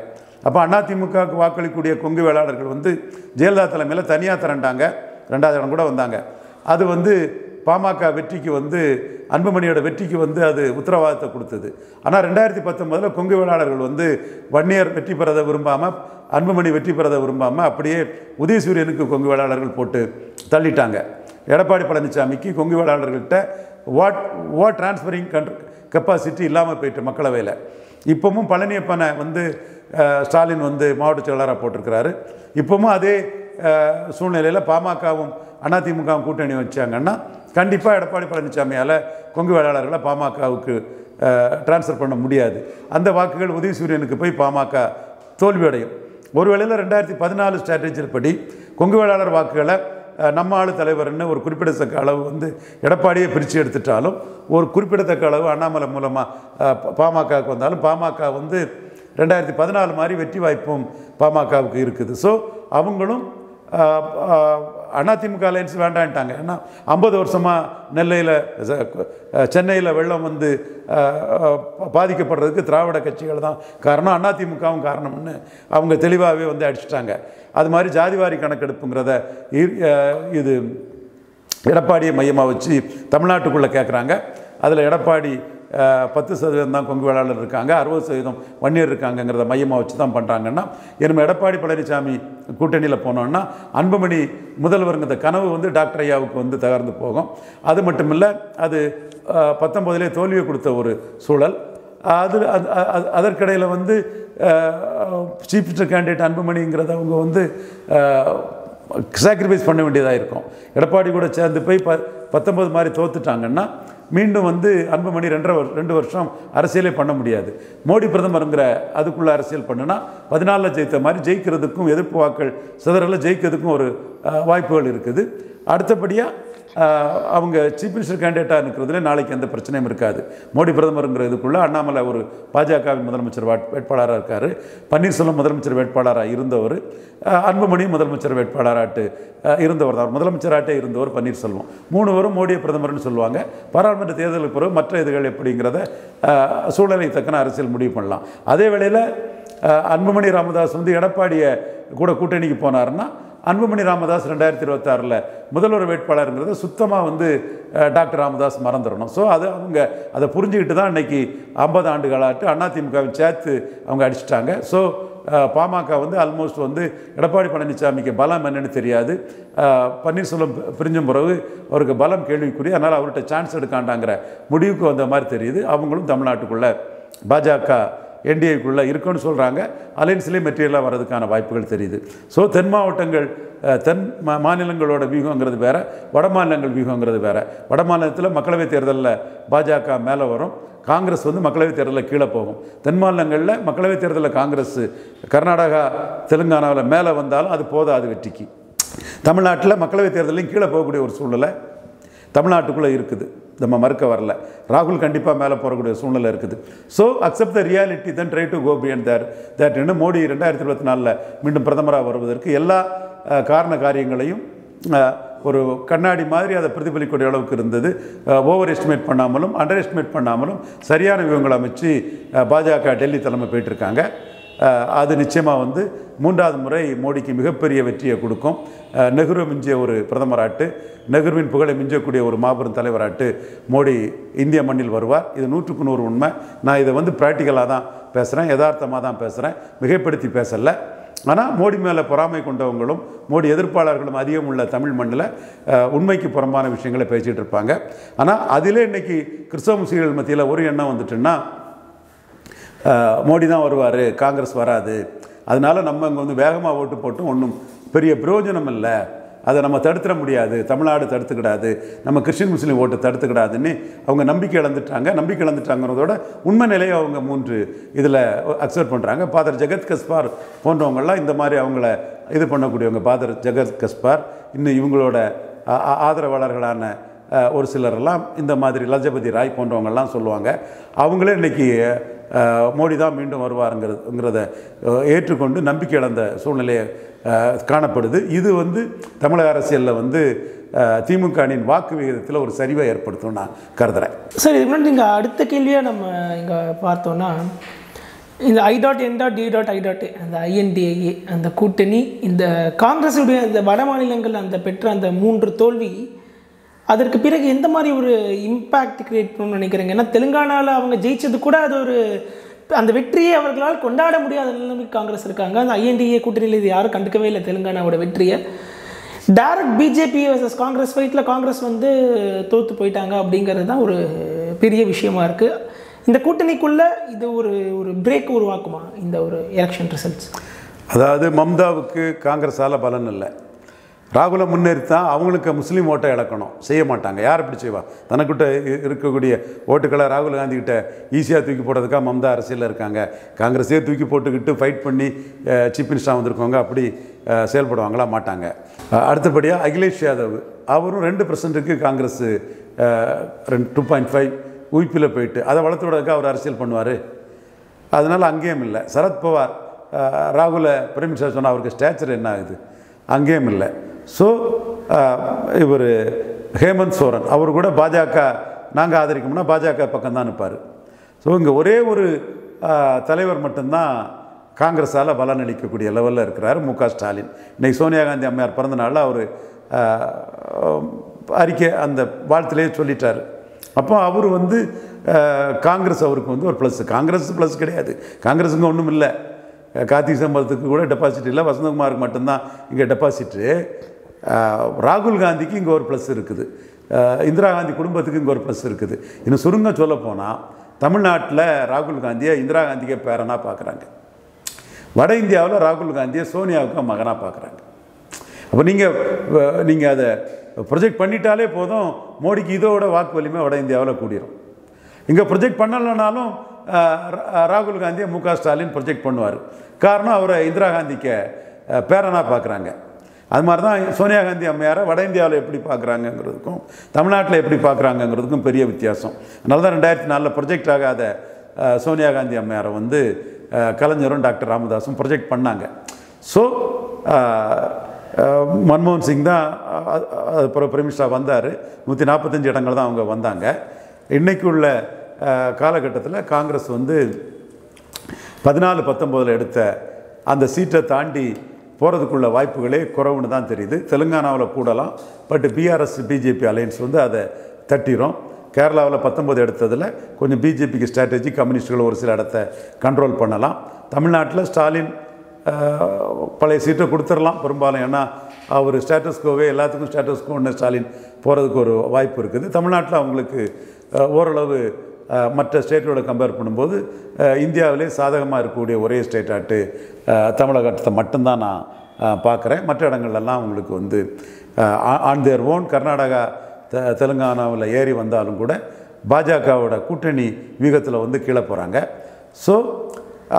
அப்போ அதிமுகவுக்கு வாக்களிக்கக்கூடிய கொங்கு வேளாளர்கள் வந்து ஜெயலலிதா தலைமையில் தனியாக திரண்டாங்க ரெண்டாவது இடம் கூட வந்தாங்க அது வந்து பாமக வெற்றிக்கு வந்து அன்புமணியோட வெற்றிக்கு வந்து அது உத்தரவாதத்தை கொடுத்தது ஆனால் ரெண்டாயிரத்தி பத்தொன்பதில் கொங்கு வேளாளர்கள் வந்து வன்னியர் வெற்றி பெறதை விரும்பாமல் அன்புமணி வெற்றி பெறதை விரும்பாமல் அப்படியே உதயசூரியனுக்கு கொங்கு வேளாளர்கள் போட்டு தள்ளிட்டாங்க எடப்பாடி பழனிசாமிக்கு கொங்கு வேளாளர்கள்ட்ட what what transferring country capacity இல்லாமல் போயிட்டு மக்களவையில் இப்போவும் பழனியப்பனை வந்து ஸ்டாலின் வந்து மாவட்ட செயலாளராக போட்டிருக்கிறாரு இப்போவும் அதே சூழ்நிலையில் பாமகவும் அதிமுகவும் கூட்டணி வச்சாங்கன்னா கண்டிப்பாக எடப்பாடி பழனிசாமியால் கொங்கு வேளாளர்களை பாமகவுக்கு டிரான்ஸ்ஃபர் பண்ண முடியாது அந்த வாக்குகள் உதவி சூரியனுக்கு போய் பாமக தோல்வியடையும் ஒரு வேளையில் ரெண்டாயிரத்தி பதினாலு ஸ்ட்ராட்டஜியில் படி கொங்கு வேளாளர் வாக்குகளை நம்ம ஆளு தலைவர்னு ஒரு குறிப்பிடத்தக்க அளவு வந்து எடப்பாடியை பிரித்து எடுத்துட்டாலும் ஒரு குறிப்பிடத்தக்க அளவு அண்ணாமலை மூலமாக பாமகவுக்கு வந்தாலும் பாமக வந்து ரெண்டாயிரத்தி பதினாலு மாதிரி வெற்றி வாய்ப்பும் பாமகவுக்கு இருக்குது ஸோ அவங்களும் அதிமுக அலையன்ஸ் வேண்டான்ட்டாங்க ஏன்னா ஐம்பது வருஷமாக நெல்லையில் சென்னையில் வெள்ளம் வந்து பாதிக்கப்படுறதுக்கு திராவிட கட்சிகள் தான் காரணம் அதிமுகவும் காரணம்னு அவங்க தெளிவாகவே வந்து அடிச்சிட்டாங்க அது மாதிரி ஜாதிவாரி கணக்கெடுப்புங்கிறத இது எடப்பாடியை மையமாக வச்சு தமிழ்நாட்டுக்குள்ளே கேட்குறாங்க அதில் எடப்பாடி பத்து சதவீதம் தான் கொங்கு வேளாளர் இருக்காங்க அறுபது சதவீதம் வன்னியர் இருக்காங்கங்கிறத மையமாக வச்சு தான் பண்ணுறாங்கன்னா என்னமோ எடப்பாடி பழனிசாமி கூட்டணியில் போனோன்னா அன்புமணி முதல்வருங்கிற கனவு வந்து டாக்டர் ஐயாவுக்கு வந்து தகர்ந்து போகும் அது மட்டும் இல்லை அது பத்தொம்போதிலே தோல்வியை கொடுத்த ஒரு சூழல் அது அதற்கிடையில் வந்து சீஃப் மினிஸ்டர் கேண்டிடேட் அன்புமணிங்கிறத அவங்க வந்து சாக்ரிஃபைஸ் பண்ண வேண்டியதாக இருக்கும் எடப்பாடி கூட சேர்ந்து போய் ப பத்தொம்பது மாதிரி தோத்துட்டாங்கன்னா மீண்டும் வந்து அன்புமணி ரெண்டரை ரெண்டு வருஷம் அரசியலே பண்ண முடியாது மோடி பிரதமருங்கிற அதுக்குள்ளே அரசியல் பண்ணுனா பதினாலில் ஜெயித்த மாதிரி ஜெயிக்கிறதுக்கும் எதிர்ப்பு வாக்கள் சிதறலை ஜெயிக்கிறதுக்கும் ஒரு வாய்ப்புகள் இருக்குது அடுத்தபடியாக அவங்க சீஃப் மினிஸ்டர் கேண்டிடேட்டாக இருக்கிறதுல நாளைக்கு எந்த பிரச்சனையும் இருக்காது மோடி பிரதமருங்கிறதுக்குள்ளே அண்ணாமலை ஒரு பாஜகவின் முதலமைச்சர் வேட்பாளராக இருக்கார் பன்னீர்செல்வம் முதலமைச்சர் வேட்பாளராக இருந்தவர் அன்புமணி முதலமைச்சர் வேட்பாளராட்டு இருந்தவர் தான் முதலமைச்சராட்டே இருந்தவர் பன்னீர்செல்வம் மூணுவரும் மோடியை பிரதமர்னு சொல்லுவாங்க பாராளுமன்ற தேர்தலுக்கு பிறகு மற்ற இதுகள் எப்படிங்கிறத சூழலை தக்கன அரசியல் முடிவு பண்ணலாம் அதே வேளையில் அன்புமணி ராமதாஸ் வந்து எடப்பாடியை கூட கூட்டணிக்கு போனார்னா அன்புமணி ராமதாஸ் ரெண்டாயிரத்தி இருபத்தாறில் முதல்வர் வேட்பாளருங்கிறத சுத்தமாக வந்து டாக்டர் ராமதாஸ் மறந்துடணும் ஸோ அது அவங்க அதை புரிஞ்சுக்கிட்டு தான் இன்றைக்கி ஐம்பது ஆண்டு காலாட்டு அதிமுகவின் சேர்த்து அவங்க அடிச்சிட்டாங்க ஸோ பாமக வந்து ஆல்மோஸ்ட் வந்து எடப்பாடி பழனிசாமிக்கு பலம் என்னன்னு தெரியாது பன்னீர்செல்வம் பிரிஞ்ச பிறகு அவருக்கு பலம் கேள்விக்குரிய அதனால் அவர்கிட்ட சான்ஸ் எடுக்காண்டாங்கிற முடிவுக்கு வந்த மாதிரி தெரியுது அவங்களும் தமிழ்நாட்டுக்குள்ளே பாஜக என்டிஏக்குள்ளே இருக்குன்னு சொல்கிறாங்க அலைன்ஸ்லேயே மெட்டீரியலாக வரதுக்கான வாய்ப்புகள் தெரியுது ஸோ தென் மாவட்டங்கள் தென் மா மாநிலங்களோட வியூகங்கிறது வேறு வட மாநிலங்கள் வியூகங்கிறது வேறு வட மாநிலத்தில் மக்களவைத் தேர்தலில் பாஜக மேலே வரும் காங்கிரஸ் வந்து மக்களவைத் தேர்தலில் கீழே போகும் தென் மாநிலங்களில் மக்களவைத் தேர்தலில் காங்கிரஸ் கர்நாடகா தெலுங்கானாவில் மேலே வந்தாலும் அது போதாது வெற்றிக்கு தமிழ்நாட்டில் மக்களவைத் தேர்தலையும் கீழே போகக்கூடிய ஒரு சூழ்நிலை தமிழ்நாட்டுக்குள்ளே இருக்குது நம்ம மறுக்க வரல ராகுல் கண்டிப்பாக மேலே போகக்கூடிய சூழ்நிலை இருக்குது so accept the reality then try to cope and there that என்ன மோடி ரெண்டாயிரத்தி இருபத்தி நாலில் மீண்டும் பிரதமராக வருவதற்கு எல்லா காரண காரியங்களையும் ஒரு கண்ணாடி மாதிரி அதை பிரதிபலிக்கக்கூடிய அளவுக்கு இருந்தது ஓவர் எஸ்டிமேட் பண்ணாமலும் அண்டர் எஸ்டிமேட் பண்ணாமலும் சரியான விவங்களை அமைச்சு பாஜக டெல்லி தலைமை போயிட்டுருக்காங்க அது நிச்சயமாக வந்து மூன்றாவது முறை மோடிக்கு மிகப்பெரிய வெற்றியை கொடுக்கும் நெஹ்ரு மிஞ்சிய ஒரு பிரதமராட்டு நெஹ்ருவின் புகழை மிஞ்சக்கூடிய ஒரு மாபெரும் தலைவராட்டு மோடி இந்திய மண்ணில் வருவார் இது நூற்றுக்கு நூறு உண்மை நான் இதை வந்து ப்ராக்டிக்கலாக தான் பேசுகிறேன் யதார்த்தமாக தான் பேசுகிறேன் மிகைப்படுத்தி பேசலை ஆனால் மோடி மேலே பொறாமை கொண்டவங்களும் மோடி எதிர்ப்பாளர்களும் அதிகம் உள்ள தமிழ் மண்ணில் உண்மைக்கு புறம்பான விஷயங்களை பேசிகிட்டு இருப்பாங்க ஆனால் அதிலே இன்றைக்கி கிறிஸ்தவ முஸ்லீம்கள் மத்தியில் ஒரு எண்ணம் வந்துட்டுன்னா மோடி தான் வருவார் காங்கிரஸ் வராது அதனால் நம்ம இங்கே வந்து வேகமாக ஓட்டு போட்டு ஒன்றும் பெரிய பிரயோஜனம் இல்லை அதை நம்ம தடுத்துட முடியாது தமிழ்நாடு தடுத்துக்கிடாது நம்ம கிறிஸ்டின் முஸ்லீம் ஓட்டு தடுத்துக்கிடாதுன்னு அவங்க நம்பிக்கை இழந்துட்டாங்க நம்பிக்கை இழந்துட்டாங்கிறதோட உண்மை நிலையை அவங்க மூன்று இதில் அக்செப்ட் பண்ணுறாங்க ஃபாதர் ஜெகத் கஸ்பார் போன்றவங்கள்லாம் இந்த மாதிரி அவங்கள இது பண்ணக்கூடியவங்க பாதர் ஜெகத் கஸ்பார் இன்னும் இவங்களோட ஆதரவாளர்களான ஒரு சிலரெல்லாம் இந்த மாதிரி லஜபதி ராய் போன்றவங்கள்லாம் சொல்லுவாங்க அவங்களே இன்றைக்கி மோடி தான் மீண்டும் வருவாருங்கிறதுங்கிறத ஏற்றுக்கொண்டு நம்பிக்கை இழந்த சூழ்நிலையை காணப்படுது இது வந்து தமிழக அரசியலில் வந்து திமுக வாக்கு விகிதத்தில் ஒரு சரிவை ஏற்படுத்தும் நான் கருதுகிறேன் சார் இதுக்கு முன்னாடி நீங்கள் அடுத்த கேள்வியாக நம்ம இங்கே பார்த்தோன்னா இந்த I dot N dot D dot I dot அந்த ஐஎன்டிஏஏ அந்த கூட்டணி இந்த காங்கிரஸுடைய அந்த வட மாநிலங்கள் அந்த பெற்ற அந்த மூன்று தோல்வி அதற்கு பிறகு எந்த மாதிரி ஒரு இம்பேக்ட் கிரியேட் பண்ணணும்னு நினைக்கிறீங்க ஏன்னா தெலுங்கானாவில் அவங்க ஜெயிச்சது கூட அது ஒரு அந்த வெற்றியை அவர்களால் கொண்டாட முடியாத நிலைமைக்கு காங்கிரஸ் இருக்காங்க அந்த ஐஎன்டிஏ கூட்டணியில் இது யாரும் கண்டுக்கவே இல்லை தெலுங்கானாவோட வெற்றியை டைரக்ட் பிஜேபி வர்சஸ் காங்கிரஸ் ஃபைட்டில் காங்கிரஸ் வந்து தோற்று போயிட்டாங்க அப்படிங்கிறது தான் ஒரு பெரிய விஷயமா இருக்குது இந்த கூட்டணிக்குள்ளே இது ஒரு ஒரு பிரேக் உருவாக்குமா இந்த ஒரு எலெக்ஷன் ரிசல்ட்ஸ் அதாவது மம்தாவுக்கு காங்கிரஸால் பலன் இல்லை ராகுலை முன்னேறித்தா அவங்களுக்கு முஸ்லீம் ஓட்டை இழக்கணும் செய்ய மாட்டாங்க யார் இப்படி செய்வா தனக்கிட்ட இருக்கக்கூடிய ஓட்டுக்களை ராகுல் காந்திக்கிட்ட ஈஸியாக தூக்கி போடுறதுக்காக மம்தா அரசியலில் இருக்காங்க காங்கிரஸே தூக்கி போட்டுக்கிட்டு ஃபைட் பண்ணி சீஃப் மினிஸ்டராக வந்திருக்கவங்க அப்படி செயல்படுவாங்களா மாட்டாங்க அடுத்தபடியாக அகிலேஷ் யாதவ் அவரும் ரெண்டு பர்சன்ட்டுக்கு காங்கிரஸ் ரெண்டு டூ பாயிண்ட் ஃபைவ் உயிப்பில் போயிட்டு அதை வளர்த்து விடக்க அவர் அரசியல் பண்ணுவார் அதனால் அங்கேயும் இல்லை சரத்பவார் ராகுலை பிரேமிஷா சொன்னால் அவருக்கு ஸ்டேச்சர் என்ன ஆகுது அங்கேயும் இல்லை ஸோ uh, இவர் ஹேமந்த் சோரன் அவர் கூட பாஜக நாங்கள் ஆதரிக்கோம்னா பாஜக பக்கம்தான் இருப்பார் ஸோ இங்கே ஒரே ஒரு uh, தலைவர் மட்டும்தான் காங்கிரஸால் பலன் அளிக்கக்கூடிய லெவலில் இருக்கிறார் மு க ஸ்டாலின் இன்றைக்கி சோனியா காந்தி அம்மையார் பிறந்தனால அவர் uh, அறிக்கை அந்த வாழ்த்துலேயே சொல்லிட்டார் அப்போ அவர் வந்து காங்கிரஸ் அவருக்கு வந்து ஒரு ப்ளஸ் காங்கிரஸ் ப்ளஸ் கிடையாது காங்கிரஸுங்க ஒன்றும் இல்லை கார்த்திக் சம்பளத்துக்கு கூட டெபாசிட் இல்லை வசந்தகுமாருக்கு மட்டும்தான் இங்கே டெபாசிட்டு ராகுல் காந்திக்கு இங்கே ஒரு ப்ளஸ் இருக்குது இந்திரா காந்தி குடும்பத்துக்கு இங்கே ஒரு ப்ளஸ் இருக்குது இன்னும் சுருங்க சொல்லப்போனால் தமிழ்நாட்டில் ராகுல் காந்தியை இந்திரா காந்திக்கே பேரனாக பார்க்குறாங்க வட இந்தியாவில் ராகுல் காந்தியை சோனியாவுக்கு மகனாக பார்க்குறாங்க அப்போ நீங்கள் நீங்கள் அதை ப்ரொஜெக்ட் பண்ணிட்டாலே போதும் மோடிக்கு இதோட வாக்கு வலிமை வட இந்தியாவில் கூடிரும் இங்கே ப்ரொஜெக்ட் பண்ணலைனாலும் ராகுல் காந்தியை மு க ஸ்டாலின் ப்ரொஜெக்ட் பண்ணுவார் காரணம் அவரை இந்திரா காந்திக்கு பேரனாக பார்க்குறாங்க அது மாதிரி தான் சோனியா காந்தி அம்மையாரை வட இந்தியாவில் எப்படி பார்க்குறாங்கங்கிறதுக்கும் தமிழ்நாட்டில் எப்படி பார்க்குறாங்கங்கிறதுக்கும் பெரிய வித்தியாசம் அதனால தான் ரெண்டாயிரத்தி நாலில் ப்ரொஜெக்ட் ஆகாத சோனியா காந்தி அம்மையாரை வந்து கலைஞரும் டாக்டர் ராமதாஸும் ப்ரொஜெக்ட் பண்ணாங்க ஸோ மன்மோகன் சிங் தான் அது பிரைம் மினிஸ்டராக வந்தார் நூற்றி நாற்பத்தஞ்சு இடங்கள் தான் அவங்க வந்தாங்க இன்றைக்கு உள்ள காலகட்டத்தில் காங்கிரஸ் வந்து பதினாலு பத்தொம்போதில் எடுத்த அந்த சீட்டை தாண்டி போகிறதுக்குள்ள வாய்ப்புகளே குறைவுன்னு தான் தெரியுது தெலுங்கானாவில் கூடலாம் பட் பிஆர்எஸ் பிஜேபி அலையன்ஸ் வந்து அதை தட்டிடும் கேரளாவில் பத்தொம்போது எடுத்ததில் கொஞ்சம் பிஜேபிக்கு ஸ்ட்ராட்டஜி கம்யூனிஸ்டுகள் ஒரு சில இடத்த கண்ட்ரோல் பண்ணலாம் தமிழ்நாட்டில் ஸ்டாலின் பழைய சீட்டை கொடுத்துடலாம் பெரும்பாலும் ஏன்னா அவர் ஸ்டேட்டஸ்கோவே எல்லாத்துக்கும் ஸ்டேட்டஸ்கோ ஒன்று ஸ்டாலின் போகிறதுக்கு ஒரு வாய்ப்பு இருக்குது தமிழ்நாட்டில் அவங்களுக்கு ஓரளவு மற்ற ஸ்டேட்டோட கம்பேர் பண்ணும்போது இந்தியாவிலே சாதகமாக இருக்கக்கூடிய ஒரே ஸ்டேட்டாட்டு தமிழகத்தை மட்டும்தான் நான் பார்க்குறேன் மற்ற இடங்கள்லாம் உங்களுக்கு வந்து on their own Karnataka the தெலுங்கானாவில் ஏறி வந்தாலும் கூட பாஜகவோட கூட்டணி வியூகத்தில் வந்து கீழே போகிறாங்க ஸோ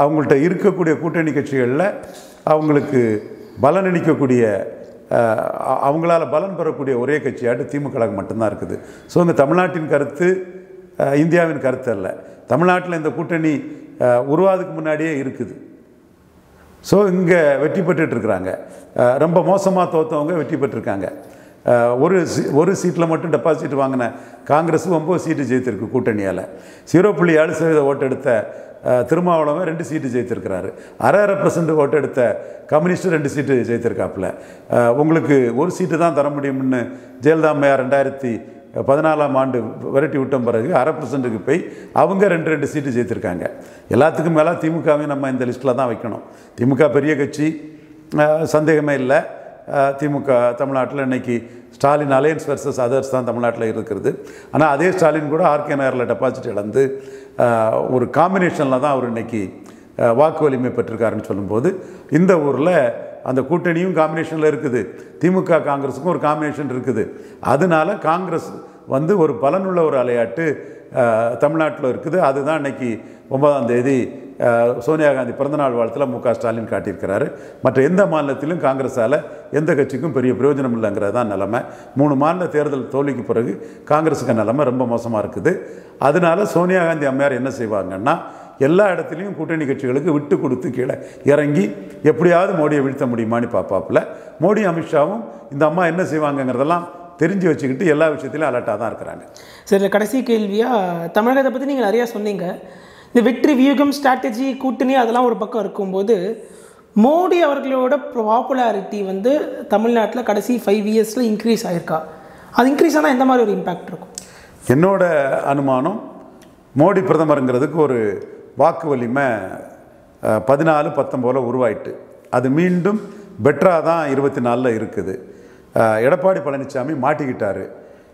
அவங்கள்ட்ட இருக்கக்கூடிய கூட்டணி கட்சிகளில் அவங்களுக்கு பலனளிக்கக்கூடிய அவங்களால் பலன் பெறக்கூடிய ஒரே கட்சியாட்டு திமுக மட்டும்தான் இருக்குது ஸோ இந்த தமிழ்நாட்டின் கருத்து இந்தியாவின் கருத்து அல்ல தமிழ்நாட்டில் இந்த கூட்டணி உருவாதுக்கு முன்னாடியே இருக்குது ஸோ இங்கே வெற்றி பெற்றுட்ருக்குறாங்க ரொம்ப மோசமாக தோற்றவங்க வெற்றி பெற்றிருக்காங்க ஒரு ஒரு சீட்டில் மட்டும் டெபாசிட் வாங்கின காங்கிரஸும் ஒம்பது சீட்டு ஜெயித்திருக்கு கூட்டணியால் ஜீரோ புள்ளி ஏழு சதவீத ஓட்டெடுத்த திருமாவளவன் ரெண்டு சீட்டு ஜெயித்திருக்கிறாரு அரை அரை பர்சன்ட் ஓட்டெடுத்த கம்யூனிஸ்ட்டு ரெண்டு சீட்டு ஜெயித்திருக்காப்புல உங்களுக்கு ஒரு சீட்டு தான் தர முடியும்னு ஜெயலலிதா அம்மையார் ரெண்டாயிரத்தி பதினாலாம் ஆண்டு விரட்டி விட்டோம் பிறகு அரை பர்சன்ட்டுக்கு போய் அவங்க ரெண்டு ரெண்டு சீட்டு ஜெயித்திருக்காங்க எல்லாத்துக்கும் மேலே திமுகவையும் நம்ம இந்த லிஸ்ட்டில் தான் வைக்கணும் திமுக பெரிய கட்சி சந்தேகமே இல்லை திமுக தமிழ்நாட்டில் இன்றைக்கி ஸ்டாலின் அலையன்ஸ் வர்சஸ் அதர்ஸ் தான் தமிழ்நாட்டில் இருக்கிறது ஆனால் அதே ஸ்டாலின் கூட ஆர்கே நகரில் டெபாசிட் இழந்து ஒரு காம்பினேஷனில் தான் அவர் இன்றைக்கி வாக்கு வலிமை பெற்றிருக்காருன்னு சொல்லும்போது இந்த ஊரில் அந்த கூட்டணியும் காம்பினேஷனில் இருக்குது திமுக காங்கிரஸுக்கும் ஒரு காம்பினேஷன் இருக்குது அதனால காங்கிரஸ் வந்து ஒரு பலனுள்ள ஒரு அலையாட்டு தமிழ்நாட்டில் இருக்குது அதுதான் இன்றைக்கி ஒன்பதாம் தேதி சோனியா காந்தி பிறந்தநாள் வாழ்த்தில் மு க ஸ்டாலின் காட்டியிருக்கிறாரு மற்ற எந்த மாநிலத்திலும் காங்கிரஸால் எந்த கட்சிக்கும் பெரிய பிரயோஜனம் இல்லைங்கிறது தான் நிலமை மூணு மாநில தேர்தல் தோல்விக்கு பிறகு காங்கிரஸுக்கு நிலமை ரொம்ப மோசமாக இருக்குது அதனால சோனியா காந்தி அம்மையார் என்ன செய்வாங்கன்னா எல்லா இடத்துலையும் கூட்டணி கட்சிகளுக்கு விட்டு கொடுத்து கீழே இறங்கி எப்படியாவது மோடியை வீழ்த்த முடியுமான்னு பார்ப்பாப்பில் மோடி அமித்ஷாவும் இந்த அம்மா என்ன செய்வாங்கங்கிறதெல்லாம் தெரிஞ்சு வச்சுக்கிட்டு எல்லா விஷயத்திலையும் அலர்ட்டாக தான் இருக்கிறாங்க சரி கடைசி கேள்வியாக தமிழகத்தை பற்றி நீங்கள் நிறையா சொன்னீங்க இந்த வெற்றி வியூகம் ஸ்ட்ராட்டஜி கூட்டணி அதெல்லாம் ஒரு பக்கம் இருக்கும்போது மோடி அவர்களோட பாப்புலாரிட்டி வந்து தமிழ்நாட்டில் கடைசி ஃபைவ் இயர்ஸில் இன்க்ரீஸ் ஆகிருக்கா அது இன்க்ரீஸ் ஆனால் எந்த மாதிரி ஒரு இம்பேக்ட் இருக்கும் என்னோட அனுமானம் மோடி பிரதமருங்கிறதுக்கு ஒரு வாக்கு வலிமை பதினாலு பத்தொம்போல உருவாயிட்டு அது மீண்டும் பெட்டராக தான் இருபத்தி நாலில் இருக்குது எடப்பாடி பழனிசாமி மாட்டிக்கிட்டார்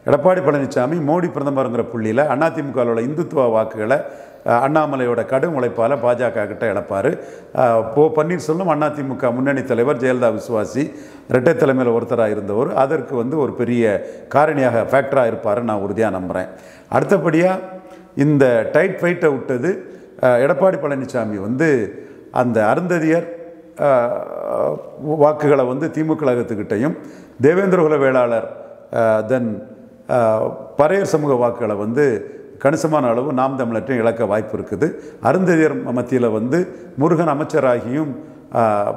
எடப்பாடி பழனிசாமி மோடி பிரதமருங்கிற புள்ளியில் அதிமுகவில் இந்துத்துவ வாக்குகளை அண்ணாமலையோட கடும் உழைப்பால் பாஜக கிட்ட இழப்பார் போ பன்னீர்செல்வம் அதிமுக முன்னணி தலைவர் ஜெயலலிதா விசுவாசி ரெட்டை தலைமையில் ஒருத்தராக இருந்தவர் அதற்கு வந்து ஒரு பெரிய காரணியாக ஃபேக்டராக இருப்பார் நான் உறுதியாக நம்புகிறேன் அடுத்தபடியாக இந்த டைட் ஃபைட்டை விட்டது எடப்பாடி பழனிசாமி வந்து அந்த அருந்ததியர் வாக்குகளை வந்து திமுக கழகத்துக்கிட்டையும் தேவேந்திர குல வேளாளர் தென் பறையர் சமூக வாக்குகளை வந்து கணிசமான அளவு நாம் தமிழற்றையும் இழக்க வாய்ப்பு இருக்குது அருந்ததியர் மத்தியில் வந்து முருகன் அமைச்சராகியும்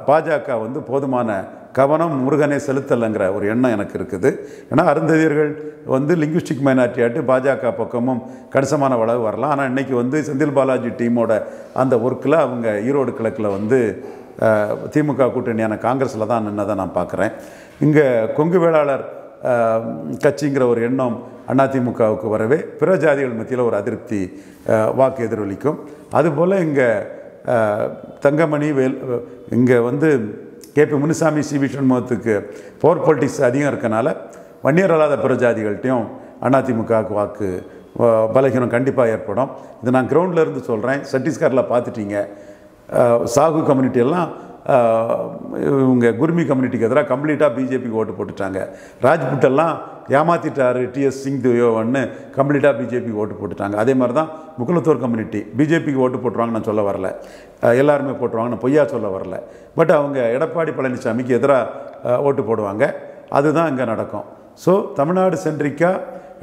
பாஜக வந்து போதுமான கவனம் முருகனை செலுத்தலைங்கிற ஒரு எண்ணம் எனக்கு இருக்குது ஏன்னா அருந்ததியர்கள் வந்து லிங்குஸ்டிக் மைனாரிட்டி ஆட்டு பாஜக பக்கமும் கணிசமான வளவு வரலாம் ஆனால் இன்றைக்கி வந்து செந்தில் பாலாஜி டீமோட அந்த ஒர்க்கில் அவங்க ஈரோடு கிழக்கில் வந்து திமுக கூட்டணியான காங்கிரஸில் தான் நின்னதை நான் பார்க்குறேன் இங்கே கொங்கு வேளாளர் கட்சிங்கிற ஒரு எண்ணம் அதிமுகவுக்கு வரவே பிற ஜாதிகள் மத்தியில் ஒரு அதிருப்தி வாக்கு எதிரொலிக்கும் அதுபோல் இங்கே தங்கமணி வேல் இங்கே வந்து K P Munusamy C V சண்முகத்துக்கு போர் பொலிட்டிக்ஸ் அதிகம் இருக்கனால வன்னியர் அல்லாத பிற ஜாதிகள்கிட்டையும் அதிமுகவுக்கு வாக்கு பலகீனம் கண்டிப்பாக ஏற்படும் இது நான் கிரவுண்டில் இருந்து சொல்கிறேன் சட்டீஸ்கரில் பார்த்துட்டீங்க சாகு கம்யூனிட்டி எல்லாம் இவங்க குர்மி கம்யூனிட்டிக்கு எதிராக கம்ப்ளீட்டாக பிஜேபிக்கு ஓட்டு போட்டுட்டாங்க ராஜ்புட்டெல்லாம் ஏமாத்திட்டாரு டிஎஸ் சிங் ஒன்று கம்ப்ளீட்டாக பிஜேபிக்கு ஓட்டு போட்டுட்டாங்க அதே மாதிரி தான் முக்குலத்தோர் கம்யூனிட்டி பிஜேபிக்கு ஓட்டு போட்டுருவாங்கன்னு நான் சொல்ல வரல எல்லாருமே போட்டுருவாங்கன்னு பொய்யா சொல்ல வரல பட் அவங்க எடப்பாடி பழனிசாமிக்கு எதிராக ஓட்டு போடுவாங்க அதுதான் இங்கே நடக்கும் ஸோ தமிழ்நாடு சென்றிக்கா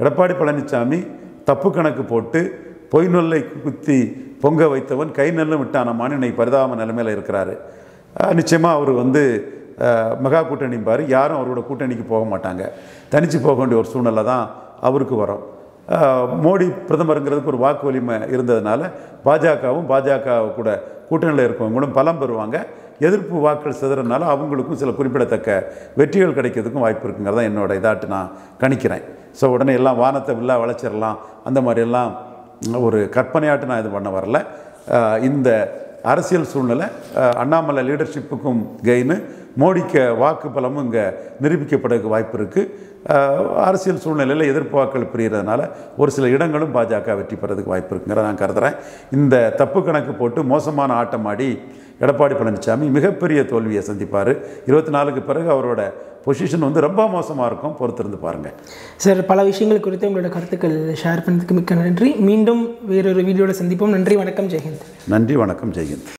எடப்பாடி பழனிசாமி தப்பு கணக்கு போட்டு பொய் நொல்லை குத்தி பொங்க வைத்தவன் கை நல்ல விட்டான மாநினை பரிதாப நிலைமையில் இருக்கிறாரு நிச்சயமாக அவர் வந்து மகா கூட்டணிம்பார் யாரும் அவரோட கூட்டணிக்கு போக மாட்டாங்க தனித்து போக வேண்டிய ஒரு சூழ்நிலை தான் அவருக்கு வரும் மோடி பிரதமருங்கிறதுக்கு ஒரு வாக்குவலிமை இருந்ததுனால பாஜகவும் பாஜக கூட கூட்டணியில் இருக்கவங்களும் பலம் பெறுவாங்க எதிர்ப்பு வாக்கள் சிதறனால அவங்களுக்கும் சில குறிப்பிடத்தக்க வெற்றிகள் கிடைக்கிறதுக்கும் வாய்ப்பு இருக்குங்கிறதான் என்னோட இதாட்டு நான் கணிக்கிறேன் ஸோ உடனே எல்லாம் வானத்தை வில்லா வளைச்சிடலாம் அந்த மாதிரியெல்லாம் ஒரு கற்பனையாட்டு நான் இது பண்ண வரல இந்த அரசியல் சூழ்நிலை அண்ணாமலை லீடர்ஷிப்புக்கும் கெயின் மோடிக்கு வாக்கு பலமும் இங்கே நிரூபிக்கப்பட வாய்ப்பு இருக்குது அரசியல் சூழ்நிலையில் எதிர்பார்க்கல் பிரியறதுனால ஒரு சில இடங்களும் பாஜக வெற்றி பெறதுக்கு வாய்ப்பு இருக்குங்கிறத நான் கருதுகிறேன் இந்த தப்பு கணக்கு போட்டு மோசமான ஆட்டம் ஆடி எடப்பாடி பழனிசாமி மிகப்பெரிய தோல்வியை சந்திப்பார் இருபத்தி நாலுக்கு பிறகு அவரோட பொசிஷன் வந்து ரொம்ப மோசமாக இருக்கும் பொறுத்திருந்து பாருங்கள் சார் பல விஷயங்கள் குறித்து உங்களோட கருத்துக்கள் ஷேர் பண்ணதுக்கு மிக்க நன்றி மீண்டும் வேறொரு வீடியோவில் சந்திப்போம் நன்றி வணக்கம் ஜெயஹிந்த் நன்றி வணக்கம் ஜெயஹிந்த்